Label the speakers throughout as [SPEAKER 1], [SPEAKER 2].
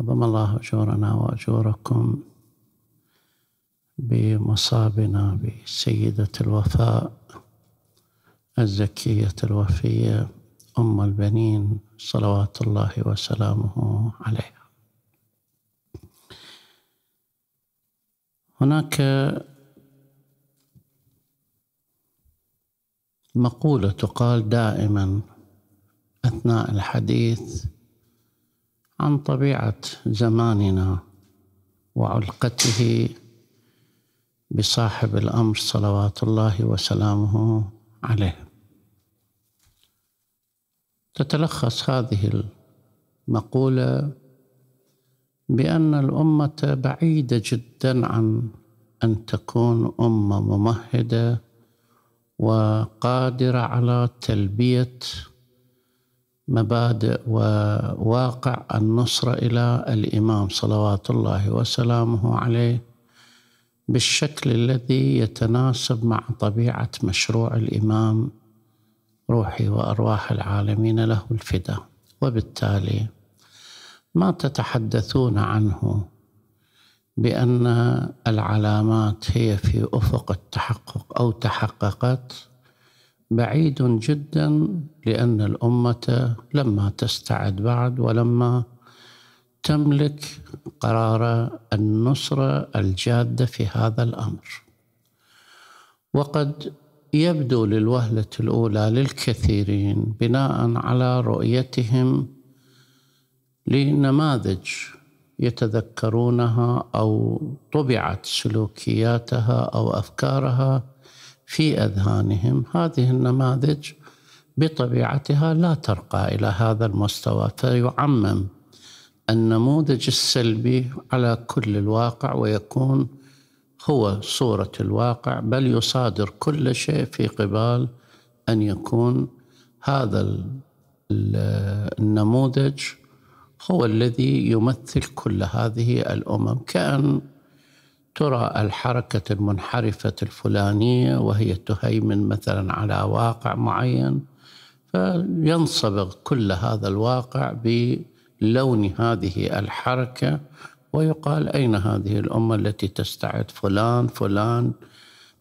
[SPEAKER 1] عظم الله أجورنا وأجوركم بمصابنا بسيدة الوفاء الزكية الوفية أم البنين صلوات الله وسلامه عليها هناك مقولة تقال دائما أثناء الحديث عن طبيعه زماننا وعلقته بصاحب الامر صلوات الله وسلامه عليه تتلخص هذه المقوله بان الامه بعيده جدا عن ان تكون امه ممهده وقادره على تلبيه مبادئ وواقع النصرة إلى الإمام صلوات الله وسلامه عليه بالشكل الذي يتناسب مع طبيعة مشروع الإمام روحي وأرواح العالمين له الفداء وبالتالي ما تتحدثون عنه بأن العلامات هي في أفق التحقق أو تحققت بعيد جدا لأن الأمة لما تستعد بعد ولما تملك قرار النصرة الجادة في هذا الأمر وقد يبدو للوهلة الأولى للكثيرين بناء على رؤيتهم لنماذج يتذكرونها أو طبعت سلوكياتها أو أفكارها في اذهانهم هذه النماذج بطبيعتها لا ترقى الى هذا المستوى فيعمم النموذج السلبي على كل الواقع ويكون هو صوره الواقع بل يصادر كل شيء في قبال ان يكون هذا النموذج هو الذي يمثل كل هذه الامم كان ترى الحركة المنحرفة الفلانية وهي تهيمن مثلا على واقع معين فينصبغ كل هذا الواقع بلون هذه الحركة ويقال أين هذه الأمة التي تستعد فلان فلان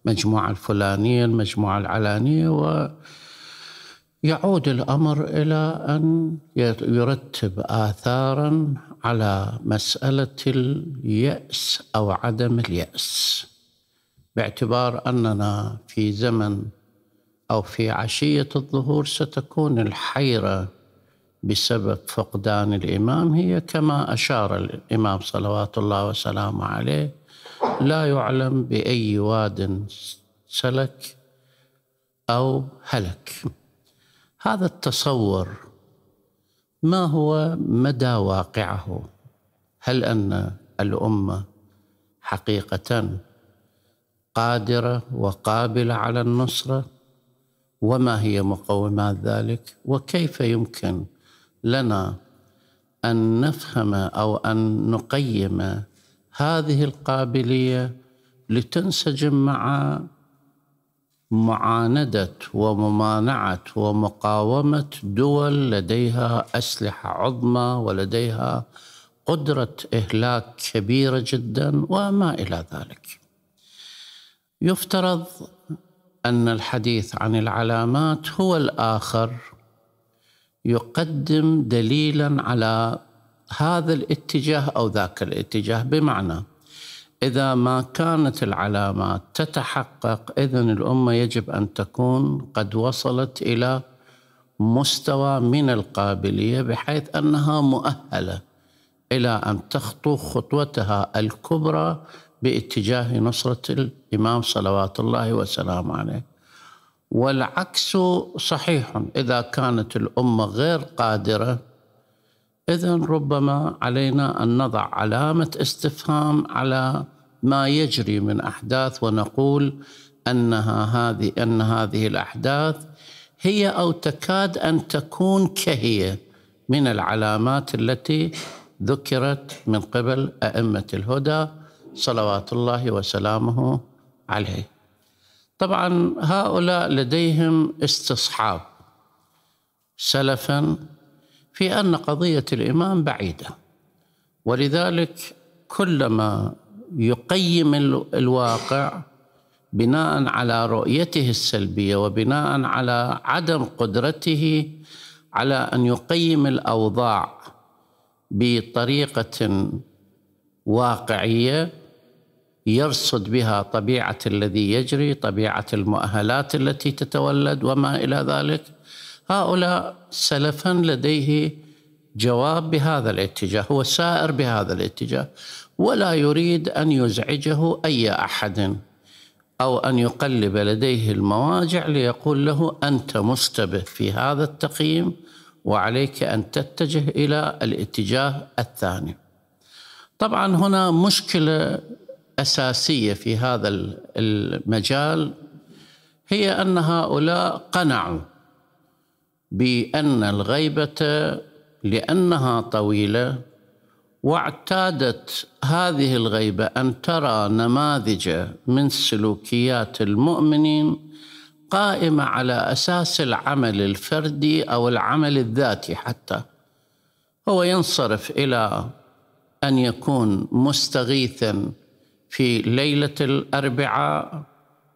[SPEAKER 1] مجموعة الفلانية المجموعة العلانية و يعود الامر الى ان يرتب اثارا على مساله الياس او عدم الياس باعتبار اننا في زمن او في عشيه الظهور ستكون الحيره بسبب فقدان الامام هي كما اشار الامام صلوات الله وسلامه عليه لا يعلم باي واد سلك او هلك هذا التصور ما هو مدى واقعه هل ان الامه حقيقه قادره وقابله على النصره وما هي مقومات ذلك وكيف يمكن لنا ان نفهم او ان نقيم هذه القابليه لتنسجم مع معانده وممانعه ومقاومه دول لديها اسلحه عظمى ولديها قدره اهلاك كبيره جدا وما الى ذلك يفترض ان الحديث عن العلامات هو الاخر يقدم دليلا على هذا الاتجاه او ذاك الاتجاه بمعنى إذا ما كانت العلامات تتحقق إذا الأمة يجب أن تكون قد وصلت إلى مستوى من القابلية بحيث أنها مؤهلة إلى أن تخطو خطوتها الكبرى باتجاه نصرة الإمام صلوات الله وسلامه عليه والعكس صحيح إذا كانت الأمة غير قادرة إذا ربما علينا أن نضع علامة استفهام على ما يجري من أحداث ونقول أنها هذه أن هذه الأحداث هي أو تكاد أن تكون كهي من العلامات التي ذكرت من قبل أئمة الهدى صلوات الله وسلامه عليه. طبعا هؤلاء لديهم استصحاب سلفا في ان قضيه الامام بعيده ولذلك كلما يقيم الواقع بناء على رؤيته السلبيه وبناء على عدم قدرته على ان يقيم الاوضاع بطريقه واقعيه يرصد بها طبيعه الذي يجري طبيعه المؤهلات التي تتولد وما الى ذلك هؤلاء سلفا لديه جواب بهذا الاتجاه هو سائر بهذا الاتجاه ولا يريد ان يزعجه اي احد او ان يقلب لديه المواجع ليقول له انت مستبه في هذا التقييم وعليك ان تتجه الى الاتجاه الثاني. طبعا هنا مشكله اساسيه في هذا المجال هي ان هؤلاء قنعوا بان الغيبه لانها طويله واعتادت هذه الغيبه ان ترى نماذج من سلوكيات المؤمنين قائمه على اساس العمل الفردي او العمل الذاتي حتى هو ينصرف الى ان يكون مستغيثا في ليله الاربعاء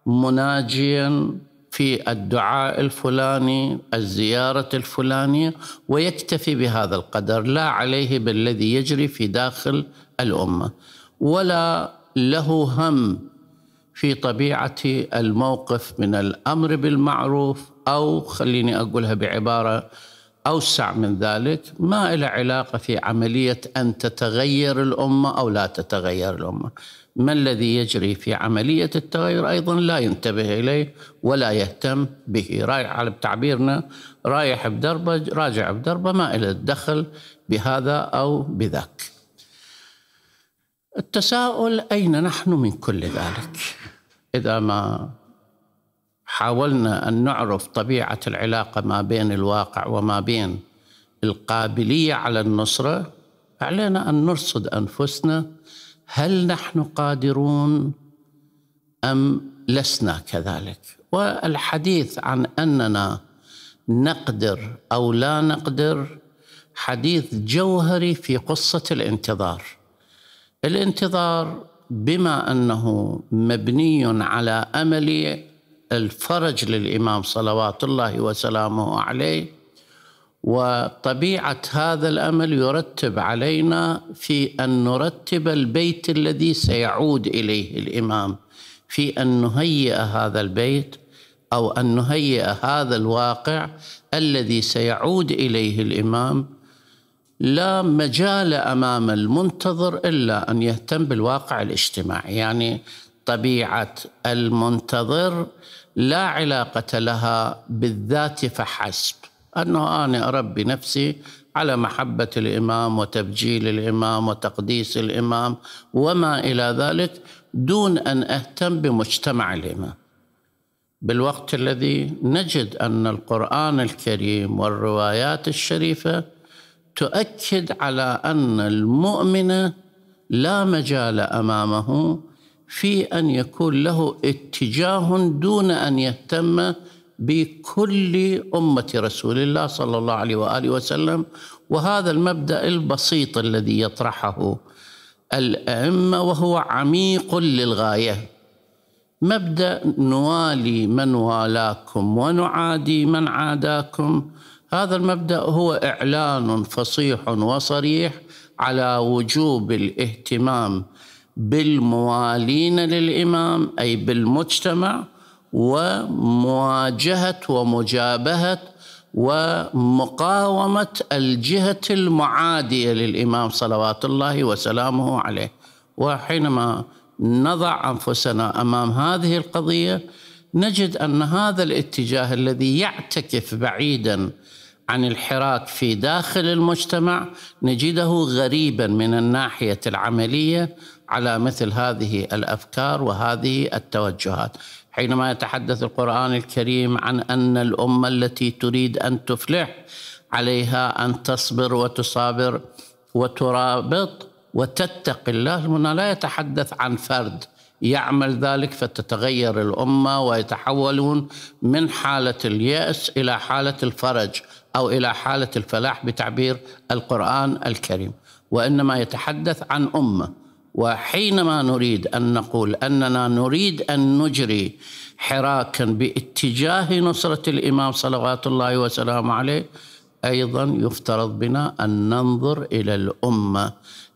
[SPEAKER 1] مناجيا في الدعاء الفلاني الزيارة الفلانية ويكتفي بهذا القدر لا عليه بالذي يجري في داخل الأمة ولا له هم في طبيعة الموقف من الأمر بالمعروف أو خليني أقولها بعبارة أوسع من ذلك ما إلى علاقة في عملية أن تتغير الأمة أو لا تتغير الأمة ما الذي يجري في عملية التغير أيضا لا ينتبه إليه ولا يهتم به رايح على تعبيرنا رايح بدربه راجع بدربه ما إلى الدخل بهذا أو بذاك التساؤل أين نحن من كل ذلك إذا ما حاولنا أن نعرف طبيعة العلاقة ما بين الواقع وما بين القابلية على النصرة علينا أن نرصد أنفسنا هل نحن قادرون ام لسنا كذلك والحديث عن اننا نقدر او لا نقدر حديث جوهري في قصه الانتظار الانتظار بما انه مبني على امل الفرج للامام صلوات الله وسلامه عليه وطبيعه هذا الامل يرتب علينا في ان نرتب البيت الذي سيعود اليه الامام في ان نهيئ هذا البيت او ان نهيئ هذا الواقع الذي سيعود اليه الامام لا مجال امام المنتظر الا ان يهتم بالواقع الاجتماعي يعني طبيعه المنتظر لا علاقه لها بالذات فحسب أنه أنا أربي نفسي على محبة الإمام وتبجيل الإمام وتقديس الإمام وما إلى ذلك دون أن أهتم بمجتمع الإمام بالوقت الذي نجد أن القرآن الكريم والروايات الشريفة تؤكد على أن المؤمن لا مجال أمامه في أن يكون له اتجاه دون أن يهتم بكل أمة رسول الله صلى الله عليه وآله وسلم وهذا المبدأ البسيط الذي يطرحه الأئمة وهو عميق للغاية مبدأ نوالي من والاكم ونعادي من عاداكم هذا المبدأ هو إعلان فصيح وصريح على وجوب الاهتمام بالموالين للإمام أي بالمجتمع ومواجهه ومجابهه ومقاومه الجهه المعاديه للامام صلوات الله وسلامه عليه وحينما نضع انفسنا امام هذه القضيه نجد ان هذا الاتجاه الذي يعتكف بعيدا عن الحراك في داخل المجتمع نجده غريبا من الناحيه العمليه على مثل هذه الافكار وهذه التوجهات حينما يتحدث القرآن الكريم عن أن الأمة التي تريد أن تفلح عليها أن تصبر وتصابر وترابط وتتقي الله هنا لا يتحدث عن فرد يعمل ذلك فتتغير الأمة ويتحولون من حالة اليأس إلى حالة الفرج أو إلى حالة الفلاح بتعبير القرآن الكريم وإنما يتحدث عن أمة وحينما نريد ان نقول اننا نريد ان نجري حراكا باتجاه نصره الامام صلوات الله وسلامه عليه ايضا يفترض بنا ان ننظر الى الامه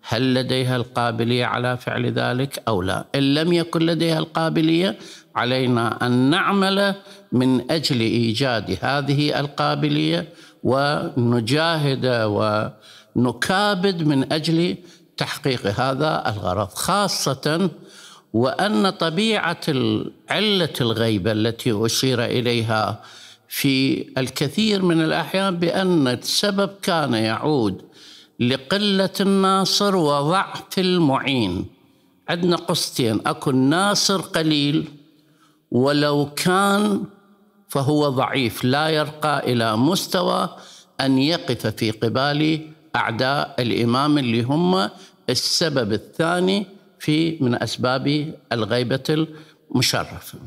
[SPEAKER 1] هل لديها القابليه على فعل ذلك او لا ان لم يكن لديها القابليه علينا ان نعمل من اجل ايجاد هذه القابليه ونجاهد ونكابد من اجل تحقيق هذا الغرض خاصة وأن طبيعة علة الغيبة التي أشير إليها في الكثير من الأحيان بأن السبب كان يعود لقلة الناصر وضعف المعين عندنا قصتين أكو الناصر قليل ولو كان فهو ضعيف لا يرقى إلى مستوى أن يقف في قبال أعداء الإمام اللي هم السبب الثاني في من أسباب الغيبة المشرفة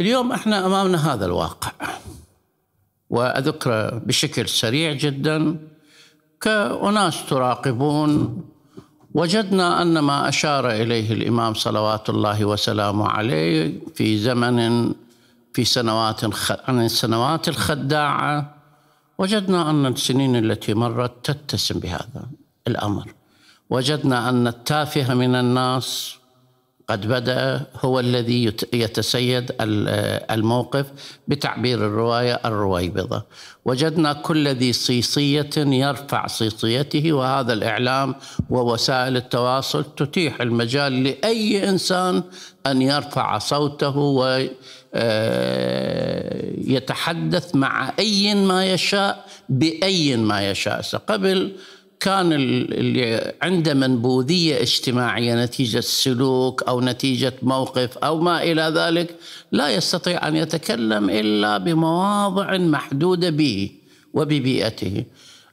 [SPEAKER 1] اليوم احنا أمامنا هذا الواقع وأذكره بشكل سريع جدا كأناس تراقبون وجدنا أن ما أشار إليه الإمام صلوات الله وسلامه عليه في زمن في سنوات عن السنوات الخداعة وجدنا أن السنين التي مرت تتسم بهذا الأمر وجدنا أن التافه من الناس قد بدأ هو الذي يتسيد الموقف بتعبير الرواية الرويبضة وجدنا كل ذي صيصية يرفع صيصيته وهذا الإعلام ووسائل التواصل تتيح المجال لأي إنسان أن يرفع صوته و آه، يتحدث مع أي ما يشاء بأي ما يشاء قبل كان اللي عنده منبوذيه اجتماعيه نتيجه سلوك او نتيجه موقف او ما الى ذلك لا يستطيع ان يتكلم الا بمواضع محدوده به وببيئته.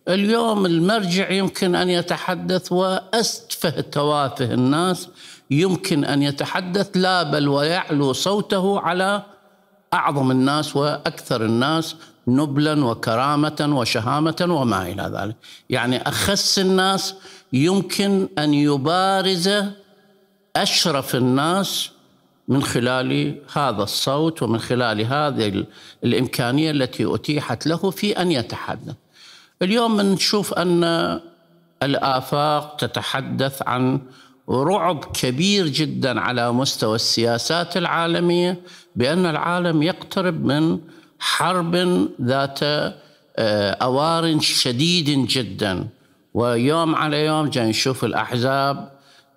[SPEAKER 1] اليوم المرجع يمكن ان يتحدث واسفه توافه الناس يمكن ان يتحدث لا بل ويعلو صوته على أعظم الناس وأكثر الناس نبلا وكرامة وشهامة وما إلى ذلك يعني أخس الناس يمكن أن يبارز أشرف الناس من خلال هذا الصوت ومن خلال هذه الإمكانية التي أتيحت له في أن يتحدث اليوم نشوف أن الآفاق تتحدث عن رعب كبير جدا على مستوى السياسات العالمية بأن العالم يقترب من حرب ذات آه، أوار شديد جدا ويوم على يوم جاي نشوف الأحزاب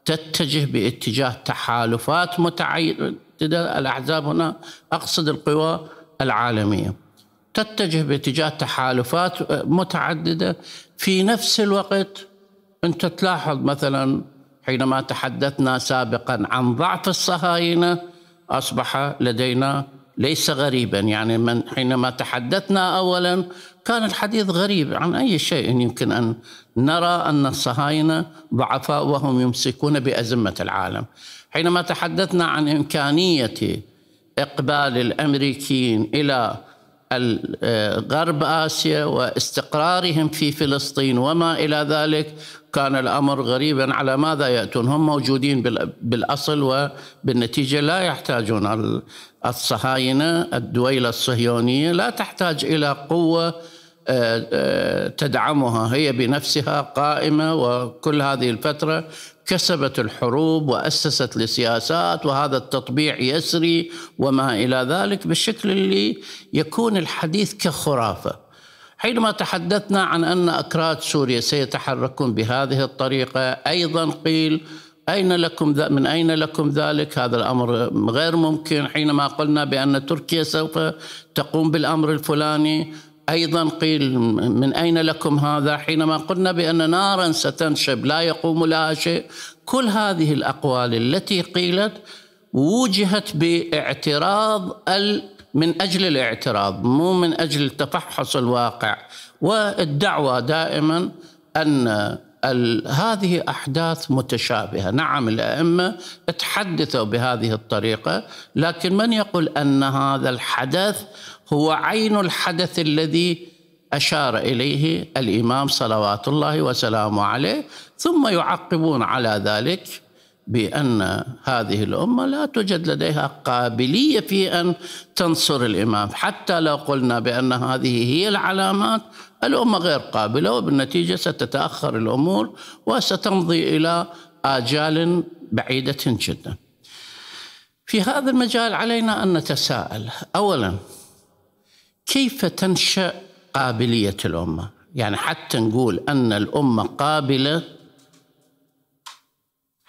[SPEAKER 1] تتجه باتجاه تحالفات متعددة الأحزاب هنا أقصد القوى العالمية تتجه باتجاه تحالفات آه، متعددة في نفس الوقت أنت تلاحظ مثلا حينما تحدثنا سابقا عن ضعف الصهاينة أصبح لدينا ليس غريبا يعني من حينما تحدثنا أولا كان الحديث غريب عن أي شيء يمكن أن نرى أن الصهاينة ضعفاء وهم يمسكون بأزمة العالم حينما تحدثنا عن إمكانية إقبال الأمريكيين إلى غرب آسيا واستقرارهم في فلسطين وما إلى ذلك كان الأمر غريبا على ماذا يأتون هم موجودين بالأصل وبالنتيجة لا يحتاجون الصهاينة الدويلة الصهيونية لا تحتاج إلى قوة آه، آه، تدعمها هي بنفسها قائمة وكل هذه الفترة كسبت الحروب وأسست لسياسات وهذا التطبيع يسري وما إلى ذلك بالشكل اللي يكون الحديث كخرافة حينما تحدثنا عن أن أكراد سوريا سيتحركون بهذه الطريقة أيضا قيل أين لكم ذا من أين لكم ذلك هذا الأمر غير ممكن حينما قلنا بأن تركيا سوف تقوم بالأمر الفلاني أيضا قيل من أين لكم هذا حينما قلنا بأن نارا ستنشب لا يقوم لها شيء كل هذه الأقوال التي قيلت وجهت باعتراض ال من اجل الاعتراض مو من اجل تفحص الواقع والدعوه دائما ان هذه احداث متشابهه، نعم الائمه تحدثوا بهذه الطريقه، لكن من يقول ان هذا الحدث هو عين الحدث الذي اشار اليه الامام صلوات الله وسلامه عليه، ثم يعقبون على ذلك بأن هذه الأمة لا توجد لديها قابلية في أن تنصر الإمام حتى لو قلنا بأن هذه هي العلامات الأمة غير قابلة وبالنتيجة ستتأخر الأمور وستمضي إلى آجال بعيدة جدا في هذا المجال علينا أن نتساءل أولا كيف تنشأ قابلية الأمة يعني حتى نقول أن الأمة قابلة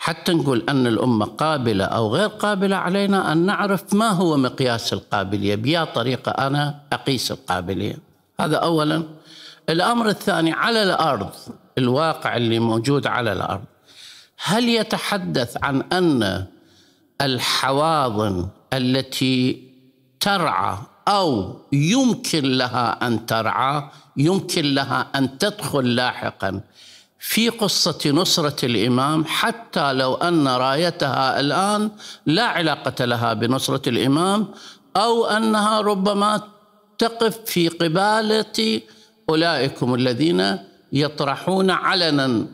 [SPEAKER 1] حتى نقول أن الأمة قابلة أو غير قابلة علينا أن نعرف ما هو مقياس القابلية بيا طريقة أنا أقيس القابلية هذا أولا الأمر الثاني على الأرض الواقع اللي موجود على الأرض هل يتحدث عن أن الحواضن التي ترعى أو يمكن لها أن ترعى يمكن لها أن تدخل لاحقاً في قصة نصرة الإمام حتى لو أن رايتها الآن لا علاقة لها بنصرة الإمام أو أنها ربما تقف في قبالة أولئكم الذين يطرحون علنا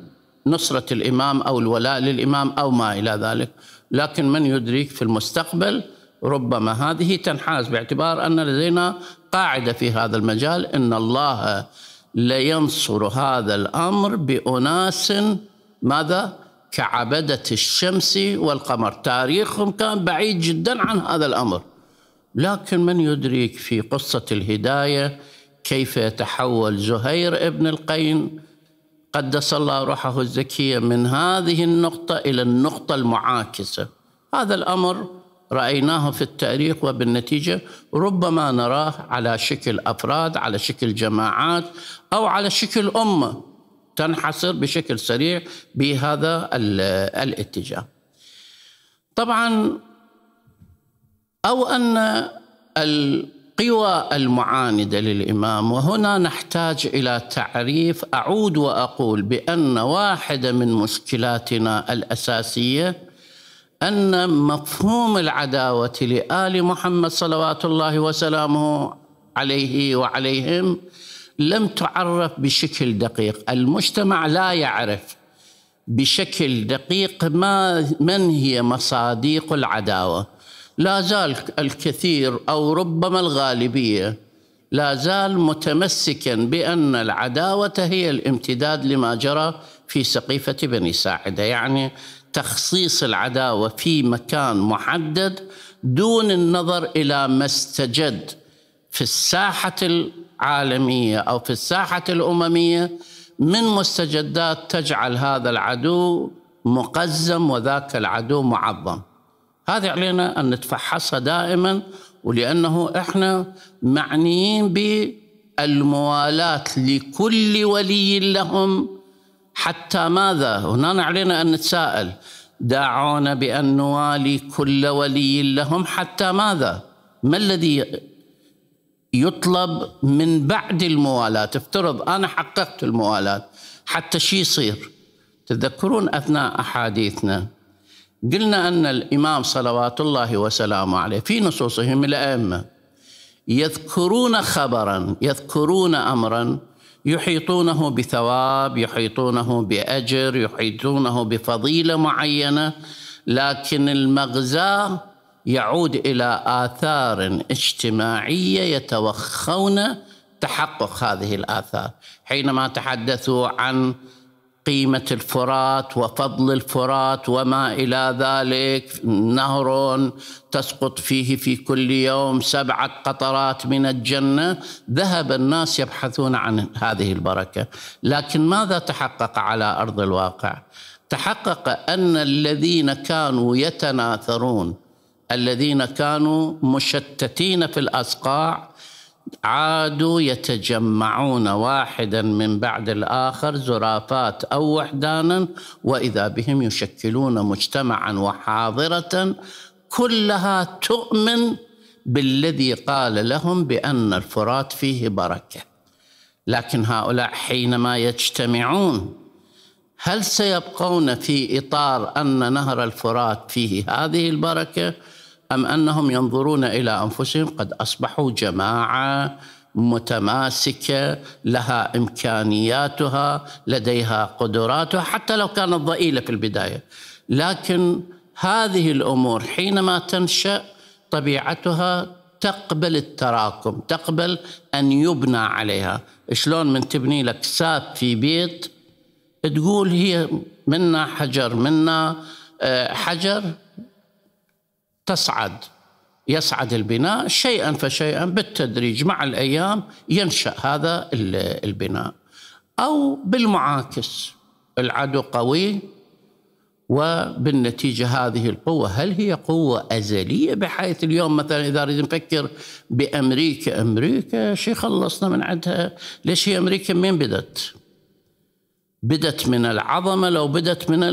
[SPEAKER 1] نصرة الإمام أو الولاء للإمام أو ما إلى ذلك لكن من يدرك في المستقبل ربما هذه تنحاز باعتبار أن لدينا قاعدة في هذا المجال إن الله لينصر هذا الامر باناس ماذا؟ كعبده الشمس والقمر، تاريخهم كان بعيد جدا عن هذا الامر. لكن من يدريك في قصه الهدايه كيف يتحول زهير ابن القين قدس الله روحه الزكيه من هذه النقطه الى النقطه المعاكسه. هذا الامر رايناه في التاريخ وبالنتيجه ربما نراه على شكل افراد على شكل جماعات او على شكل امه تنحصر بشكل سريع بهذا الاتجاه طبعا او ان القوى المعانده للامام وهنا نحتاج الى تعريف اعود واقول بان واحده من مشكلاتنا الاساسيه أن مفهوم العداوة لآل محمد صلوات الله وسلامه عليه وعليهم لم تعرف بشكل دقيق المجتمع لا يعرف بشكل دقيق ما من هي مصاديق العداوه لا زال الكثير او ربما الغالبيه لا زال متمسكا بان العداوه هي الامتداد لما جرى في سقيفه بني ساعده يعني تخصيص العداوه في مكان محدد دون النظر الى ما استجد في الساحه العالميه او في الساحه الامميه من مستجدات تجعل هذا العدو مقزم وذاك العدو معظم. هذه علينا ان نتفحصها دائما ولانه احنا معنيين بالموالاه لكل ولي لهم حتى ماذا؟ هنا علينا أن نتساءل دعونا بأن نوالي كل ولي لهم حتى ماذا؟ ما الذي يطلب من بعد الموالاة افترض أنا حققت الموالاة حتى شي يصير تذكرون أثناء أحاديثنا قلنا أن الإمام صلوات الله وسلامه عليه في نصوصهم الأئمة يذكرون خبرا يذكرون أمرا يحيطونه بثواب يحيطونه باجر يحيطونه بفضيله معينه لكن المغزى يعود الى اثار اجتماعيه يتوخون تحقق هذه الاثار حينما تحدثوا عن قيمة الفرات وفضل الفرات وما إلى ذلك نهر تسقط فيه في كل يوم سبعة قطرات من الجنة ذهب الناس يبحثون عن هذه البركة لكن ماذا تحقق على أرض الواقع؟ تحقق أن الذين كانوا يتناثرون الذين كانوا مشتتين في الأصقاع عادوا يتجمعون واحدا من بعد الاخر زرافات او وحدانا واذا بهم يشكلون مجتمعا وحاضره كلها تؤمن بالذي قال لهم بان الفرات فيه بركه لكن هؤلاء حينما يجتمعون هل سيبقون في اطار ان نهر الفرات فيه هذه البركه أم أنهم ينظرون إلى أنفسهم قد أصبحوا جماعة متماسكة لها إمكانياتها لديها قدراتها حتى لو كانت ضئيلة في البداية لكن هذه الأمور حينما تنشأ طبيعتها تقبل التراكم تقبل أن يبنى عليها شلون من تبني لك ساب في بيت تقول هي منا حجر منا آه، حجر تصعد يصعد البناء شيئا فشيئا بالتدريج مع الايام ينشا هذا البناء او بالمعاكس العدو قوي وبالنتيجه هذه القوه هل هي قوه ازليه بحيث اليوم مثلا اذا أريد نفكر بامريكا امريكا شي خلصنا من عندها ليش هي امريكا من بدت بدت من العظمه لو بدت من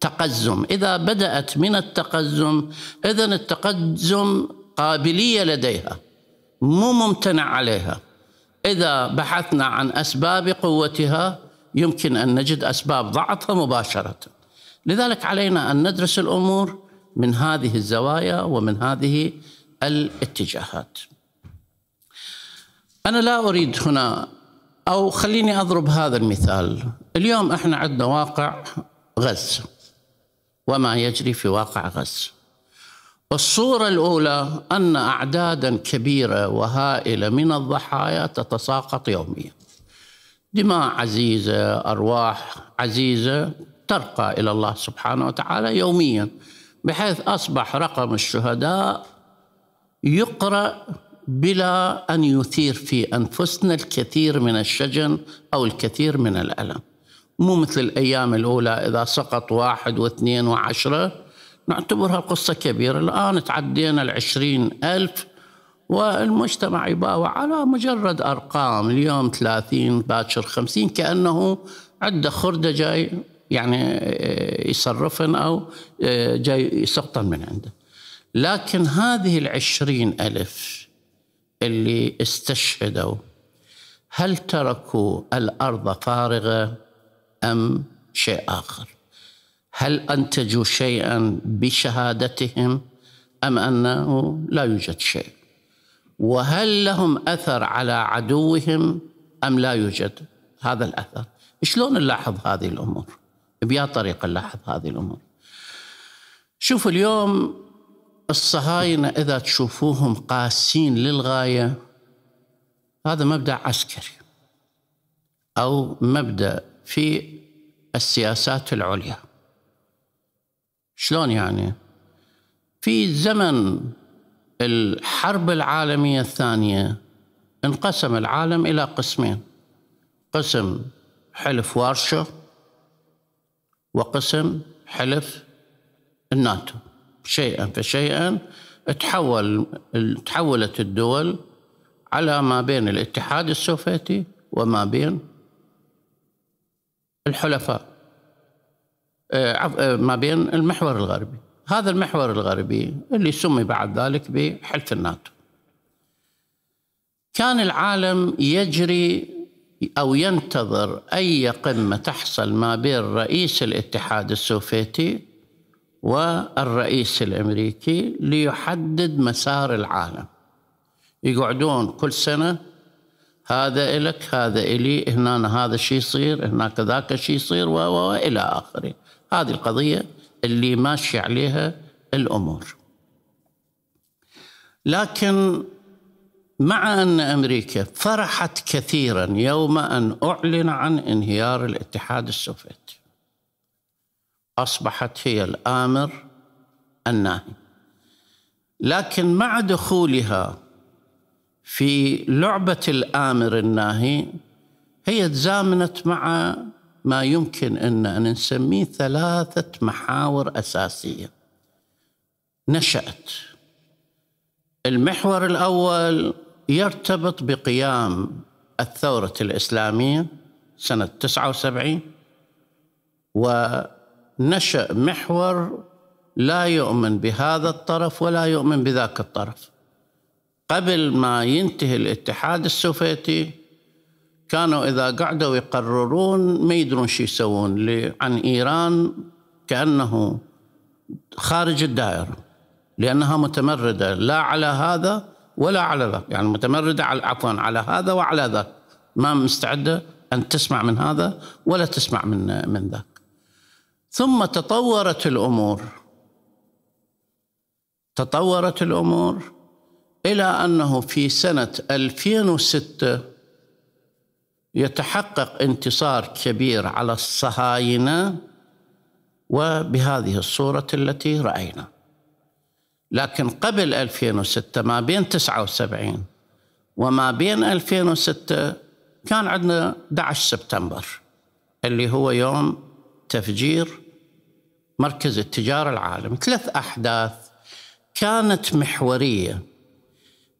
[SPEAKER 1] تقزم اذا بدات من التقزم اذا التقزم قابليه لديها مو ممتنع عليها اذا بحثنا عن اسباب قوتها يمكن ان نجد اسباب ضعفها مباشره لذلك علينا ان ندرس الامور من هذه الزوايا ومن هذه الاتجاهات انا لا اريد هنا او خليني اضرب هذا المثال اليوم احنا عندنا واقع غزه وما يجري في واقع غزه. الصورة الأولى أن أعدادا كبيرة وهائلة من الضحايا تتساقط يوميا دماء عزيزة أرواح عزيزة ترقى إلى الله سبحانه وتعالى يوميا بحيث أصبح رقم الشهداء يقرأ بلا أن يثير في أنفسنا الكثير من الشجن أو الكثير من الألم مو مثل الأيام الأولى إذا سقط واحد واثنين وعشرة نعتبرها قصة كبيرة الآن تعدينا العشرين ألف والمجتمع يباوع على مجرد أرقام اليوم ثلاثين باكر خمسين كأنه عنده خردة جاي يعني آه، يصرفن أو آه، جاي يسقطن من عنده لكن هذه العشرين ألف اللي استشهدوا هل تركوا الأرض فارغة أم شيء آخر هل أنتجوا شيئا بشهادتهم أم أنه لا يوجد شيء وهل لهم أثر على عدوهم أم لا يوجد هذا الأثر شلون نلاحظ هذه الأمور بيا طريقة نلاحظ هذه الأمور شوفوا اليوم الصهاينة إذا تشوفوهم قاسين للغاية هذا مبدأ عسكري أو مبدأ في السياسات العليا شلون يعني في زمن الحرب العالمية الثانية انقسم العالم إلى قسمين قسم حلف وارشو وقسم حلف الناتو شيئا فشيئا تحول تحولت الدول على ما بين الاتحاد السوفيتي وما بين الحلفاء آه، آه، ما بين المحور الغربي هذا المحور الغربي اللي سمي بعد ذلك بحلف الناتو كان العالم يجري أو ينتظر أي قمة تحصل ما بين رئيس الاتحاد السوفيتي والرئيس الأمريكي ليحدد مسار العالم يقعدون كل سنة هذا إلك هذا إلي هنا هذا الشيء يصير هناك ذاك الشيء يصير وإلى آخره هذه القضية اللي ماشي عليها الأمور لكن مع أن أمريكا فرحت كثيرا يوم أن أعلن عن انهيار الاتحاد السوفيتي أصبحت هي الآمر الناهي لكن مع دخولها في لعبة الآمر الناهي هي تزامنت مع ما يمكن ان نسميه ثلاثه محاور اساسيه نشات المحور الاول يرتبط بقيام الثوره الاسلاميه سنه 79 ونشا محور لا يؤمن بهذا الطرف ولا يؤمن بذاك الطرف قبل ما ينتهي الاتحاد السوفيتي كانوا إذا قعدوا يقررون ما يدرون شو يسوون عن إيران كأنه خارج الدائرة لأنها متمردة لا على هذا ولا على ذاك يعني متمردة على عفوا على هذا وعلى ذاك ما مستعدة أن تسمع من هذا ولا تسمع من من ذاك ثم تطورت الأمور تطورت الأمور إلى أنه في سنة 2006 يتحقق انتصار كبير على الصهاينة وبهذه الصورة التي رأينا لكن قبل 2006 ما بين 79 وما بين 2006 كان عندنا 11 سبتمبر اللي هو يوم تفجير مركز التجارة العالمي ثلاث أحداث كانت محورية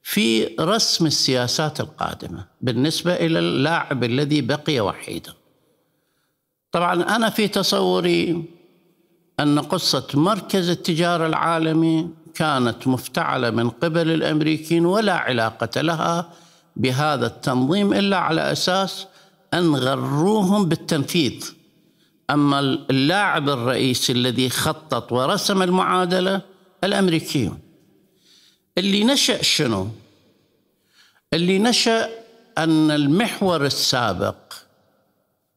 [SPEAKER 1] في رسم السياسات القادمة بالنسبة إلى اللاعب الذي بقي وحيدا طبعا أنا في تصوري أن قصة مركز التجارة العالمي كانت مفتعلة من قبل الأمريكيين ولا علاقة لها بهذا التنظيم إلا على أساس أن غروهم بالتنفيذ أما اللاعب الرئيسي الذي خطط ورسم المعادلة الأمريكيون اللي نشأ شنو؟ اللي نشأ أن المحور السابق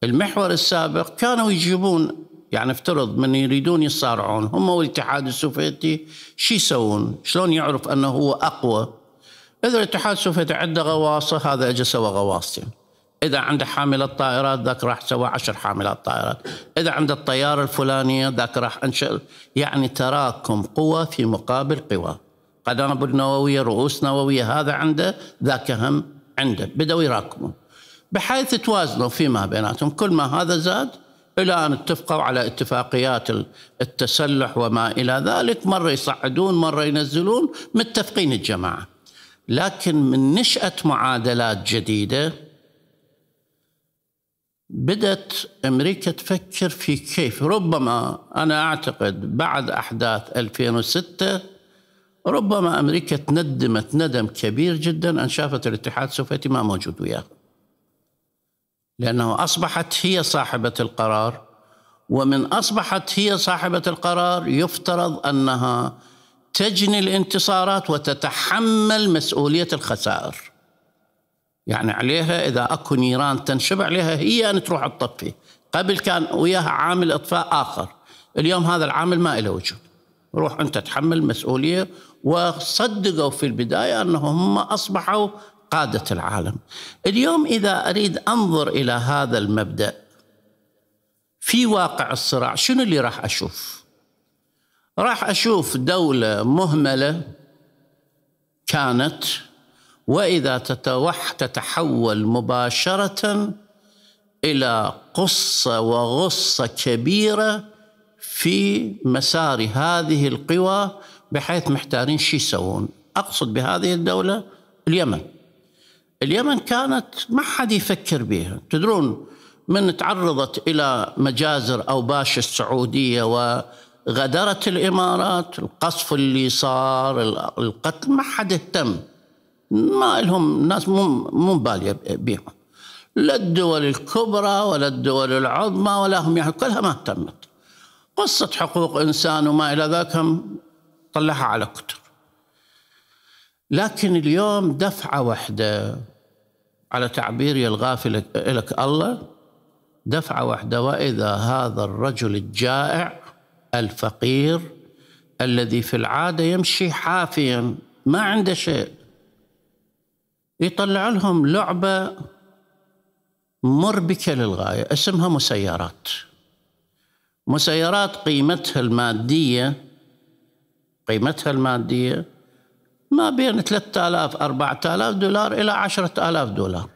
[SPEAKER 1] المحور السابق كانوا يجيبون يعني افترض من يريدون يصارعون هم والاتحاد السوفيتي شو يسوون؟ شلون يعرف انه هو اقوى؟ اذا الاتحاد السوفيتي عنده غواصه هذا اجى سوى غواصتين. اذا عنده حاملة طائرات ذاك راح سوى عشر حاملات طائرات. اذا عنده الطياره الفلانيه ذاك راح انشا يعني تراكم قوى في مقابل قوى. قنابل نوويه رؤوس نووية هذا عنده ذاك هم عنده بدأوا يراكموا بحيث توازنوا فيما بيناتهم كل ما هذا زاد إلى أن اتفقوا على اتفاقيات التسلح وما إلى ذلك مرة يصعدون مرة ينزلون متفقين الجماعة لكن من نشأة معادلات جديدة بدأت أمريكا تفكر في كيف ربما أنا أعتقد بعد أحداث 2006 ربما أمريكا تندمت ندم كبير جدا أن شافت الاتحاد السوفيتي ما موجود وياها لأنه أصبحت هي صاحبة القرار ومن أصبحت هي صاحبة القرار يفترض أنها تجني الانتصارات وتتحمل مسؤولية الخسائر يعني عليها إذا أكو نيران تنشب عليها هي أن تروح تطفي قبل كان وياها عامل إطفاء آخر اليوم هذا العامل ما له وجود روح أنت تحمل مسؤولية وصدقوا في البداية أنهم هم أصبحوا قادة العالم اليوم إذا أريد أنظر إلى هذا المبدأ في واقع الصراع شنو اللي راح أشوف راح أشوف دولة مهملة كانت وإذا تتوح تتحول مباشرة إلى قصة وغصة كبيرة في مسار هذه القوى بحيث محتارين شو يسوون أقصد بهذه الدولة اليمن اليمن كانت ما حد يفكر بها تدرون من تعرضت إلى مجازر أو باش السعودية وغدرت الإمارات القصف اللي صار القتل ما حد اهتم ما لهم الناس مو مو باليه بيهم لا الدول الكبرى ولا الدول العظمى ولا هم يعني كلها ما اهتمت قصة حقوق إنسان وما إلى ذاك هم طلعها على كتب لكن اليوم دفعة واحدة على تعبيري الغافل لك الله دفعة واحدة وإذا هذا الرجل الجائع الفقير الذي في العادة يمشي حافيا ما عنده شيء يطلع لهم لعبة مربكة للغاية اسمها مسيرات مسيرات قيمتها المادية قيمتها المادية ما بين 3000 4000 دولار إلى 10000 دولار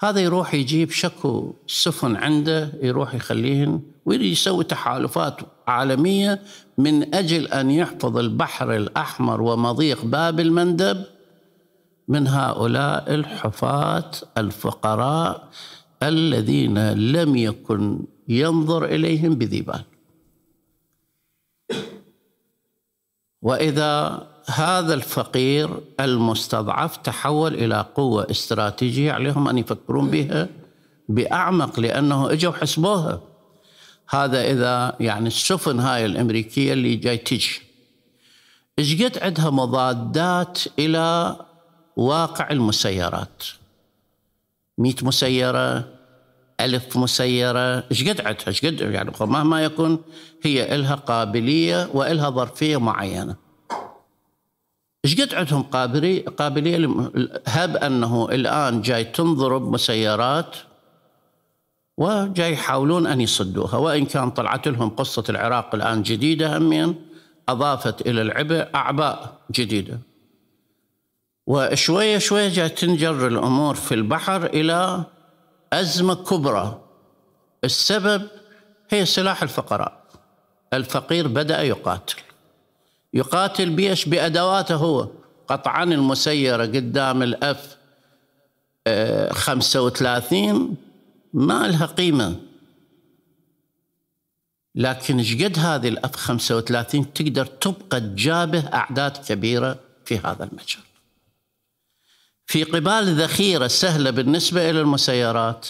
[SPEAKER 1] هذا يروح يجيب شكو سفن عنده يروح يخليهن ويريد يسوي تحالفات عالمية من أجل أن يحفظ البحر الأحمر ومضيق باب المندب من هؤلاء الحفاة الفقراء الذين لم يكن ينظر إليهم بذيبان وإذا هذا الفقير المستضعف تحول إلى قوة استراتيجية عليهم أن يفكرون بها بأعمق لأنه إجوا حسبوها هذا إذا يعني السفن هاي الأمريكية اللي جاي تجي إيش قد عندها مضادات إلى واقع المسيرات 100 مسيره ألف مسيرة إيش قد عدها إيش قد يعني مهما يكون هي إلها قابلية وإلها ظرفية معينة إيش قد عندهم قابلية, قابلية هب أنه الآن جاي تنضرب مسيرات وجاي يحاولون أن يصدوها وإن كان طلعت لهم قصة العراق الآن جديدة همين أضافت إلى العبء أعباء جديدة وشوية شوية جاءت تنجر الأمور في البحر إلى أزمة كبرى السبب هي سلاح الفقراء الفقير بدأ يقاتل يقاتل بيش بأدواته هو قطعان المسيرة قدام الأف 35 آه، ما لها قيمة لكن شقد هذه الأف 35 تقدر تبقى تجابه أعداد كبيرة في هذا المجال في قبال ذخيرة سهلة بالنسبة إلى المسيرات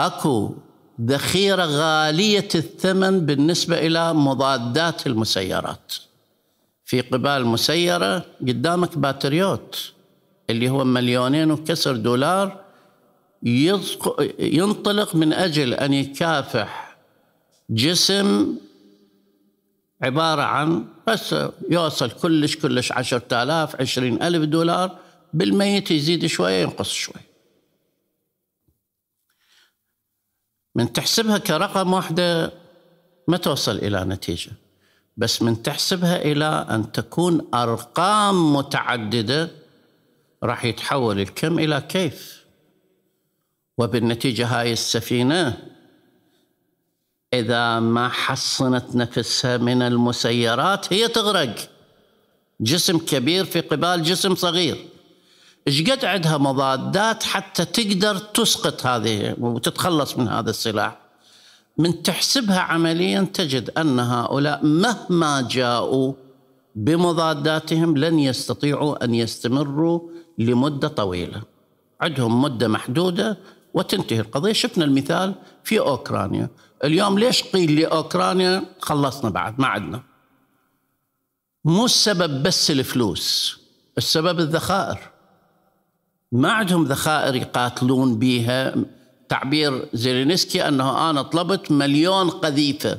[SPEAKER 1] أكو ذخيرة غالية الثمن بالنسبة إلى مضادات المسيرات في قبال مسيرة قدامك باتريوت اللي هو مليونين وكسر دولار ينطلق من أجل أن يكافح جسم عبارة عن بس يوصل كلش كلش عشرة آلاف عشرين ألف دولار بالميت يزيد شوية ينقص شوية من تحسبها كرقم واحدة ما توصل إلى نتيجة بس من تحسبها إلى أن تكون أرقام متعددة راح يتحول الكم إلى كيف وبالنتيجة هاي السفينة إذا ما حصنت نفسها من المسيرات هي تغرق جسم كبير في قبال جسم صغير ايش قد عندها مضادات حتى تقدر تسقط هذه وتتخلص من هذا السلاح من تحسبها عمليا تجد ان هؤلاء مهما جاءوا بمضاداتهم لن يستطيعوا ان يستمروا لمده طويله عندهم مده محدوده وتنتهي القضيه شفنا المثال في اوكرانيا اليوم ليش قيل لاوكرانيا خلصنا بعد ما عدنا مو السبب بس الفلوس السبب الذخائر ما عندهم ذخائر يقاتلون بها تعبير زيلينسكي أنه أنا طلبت مليون قذيفة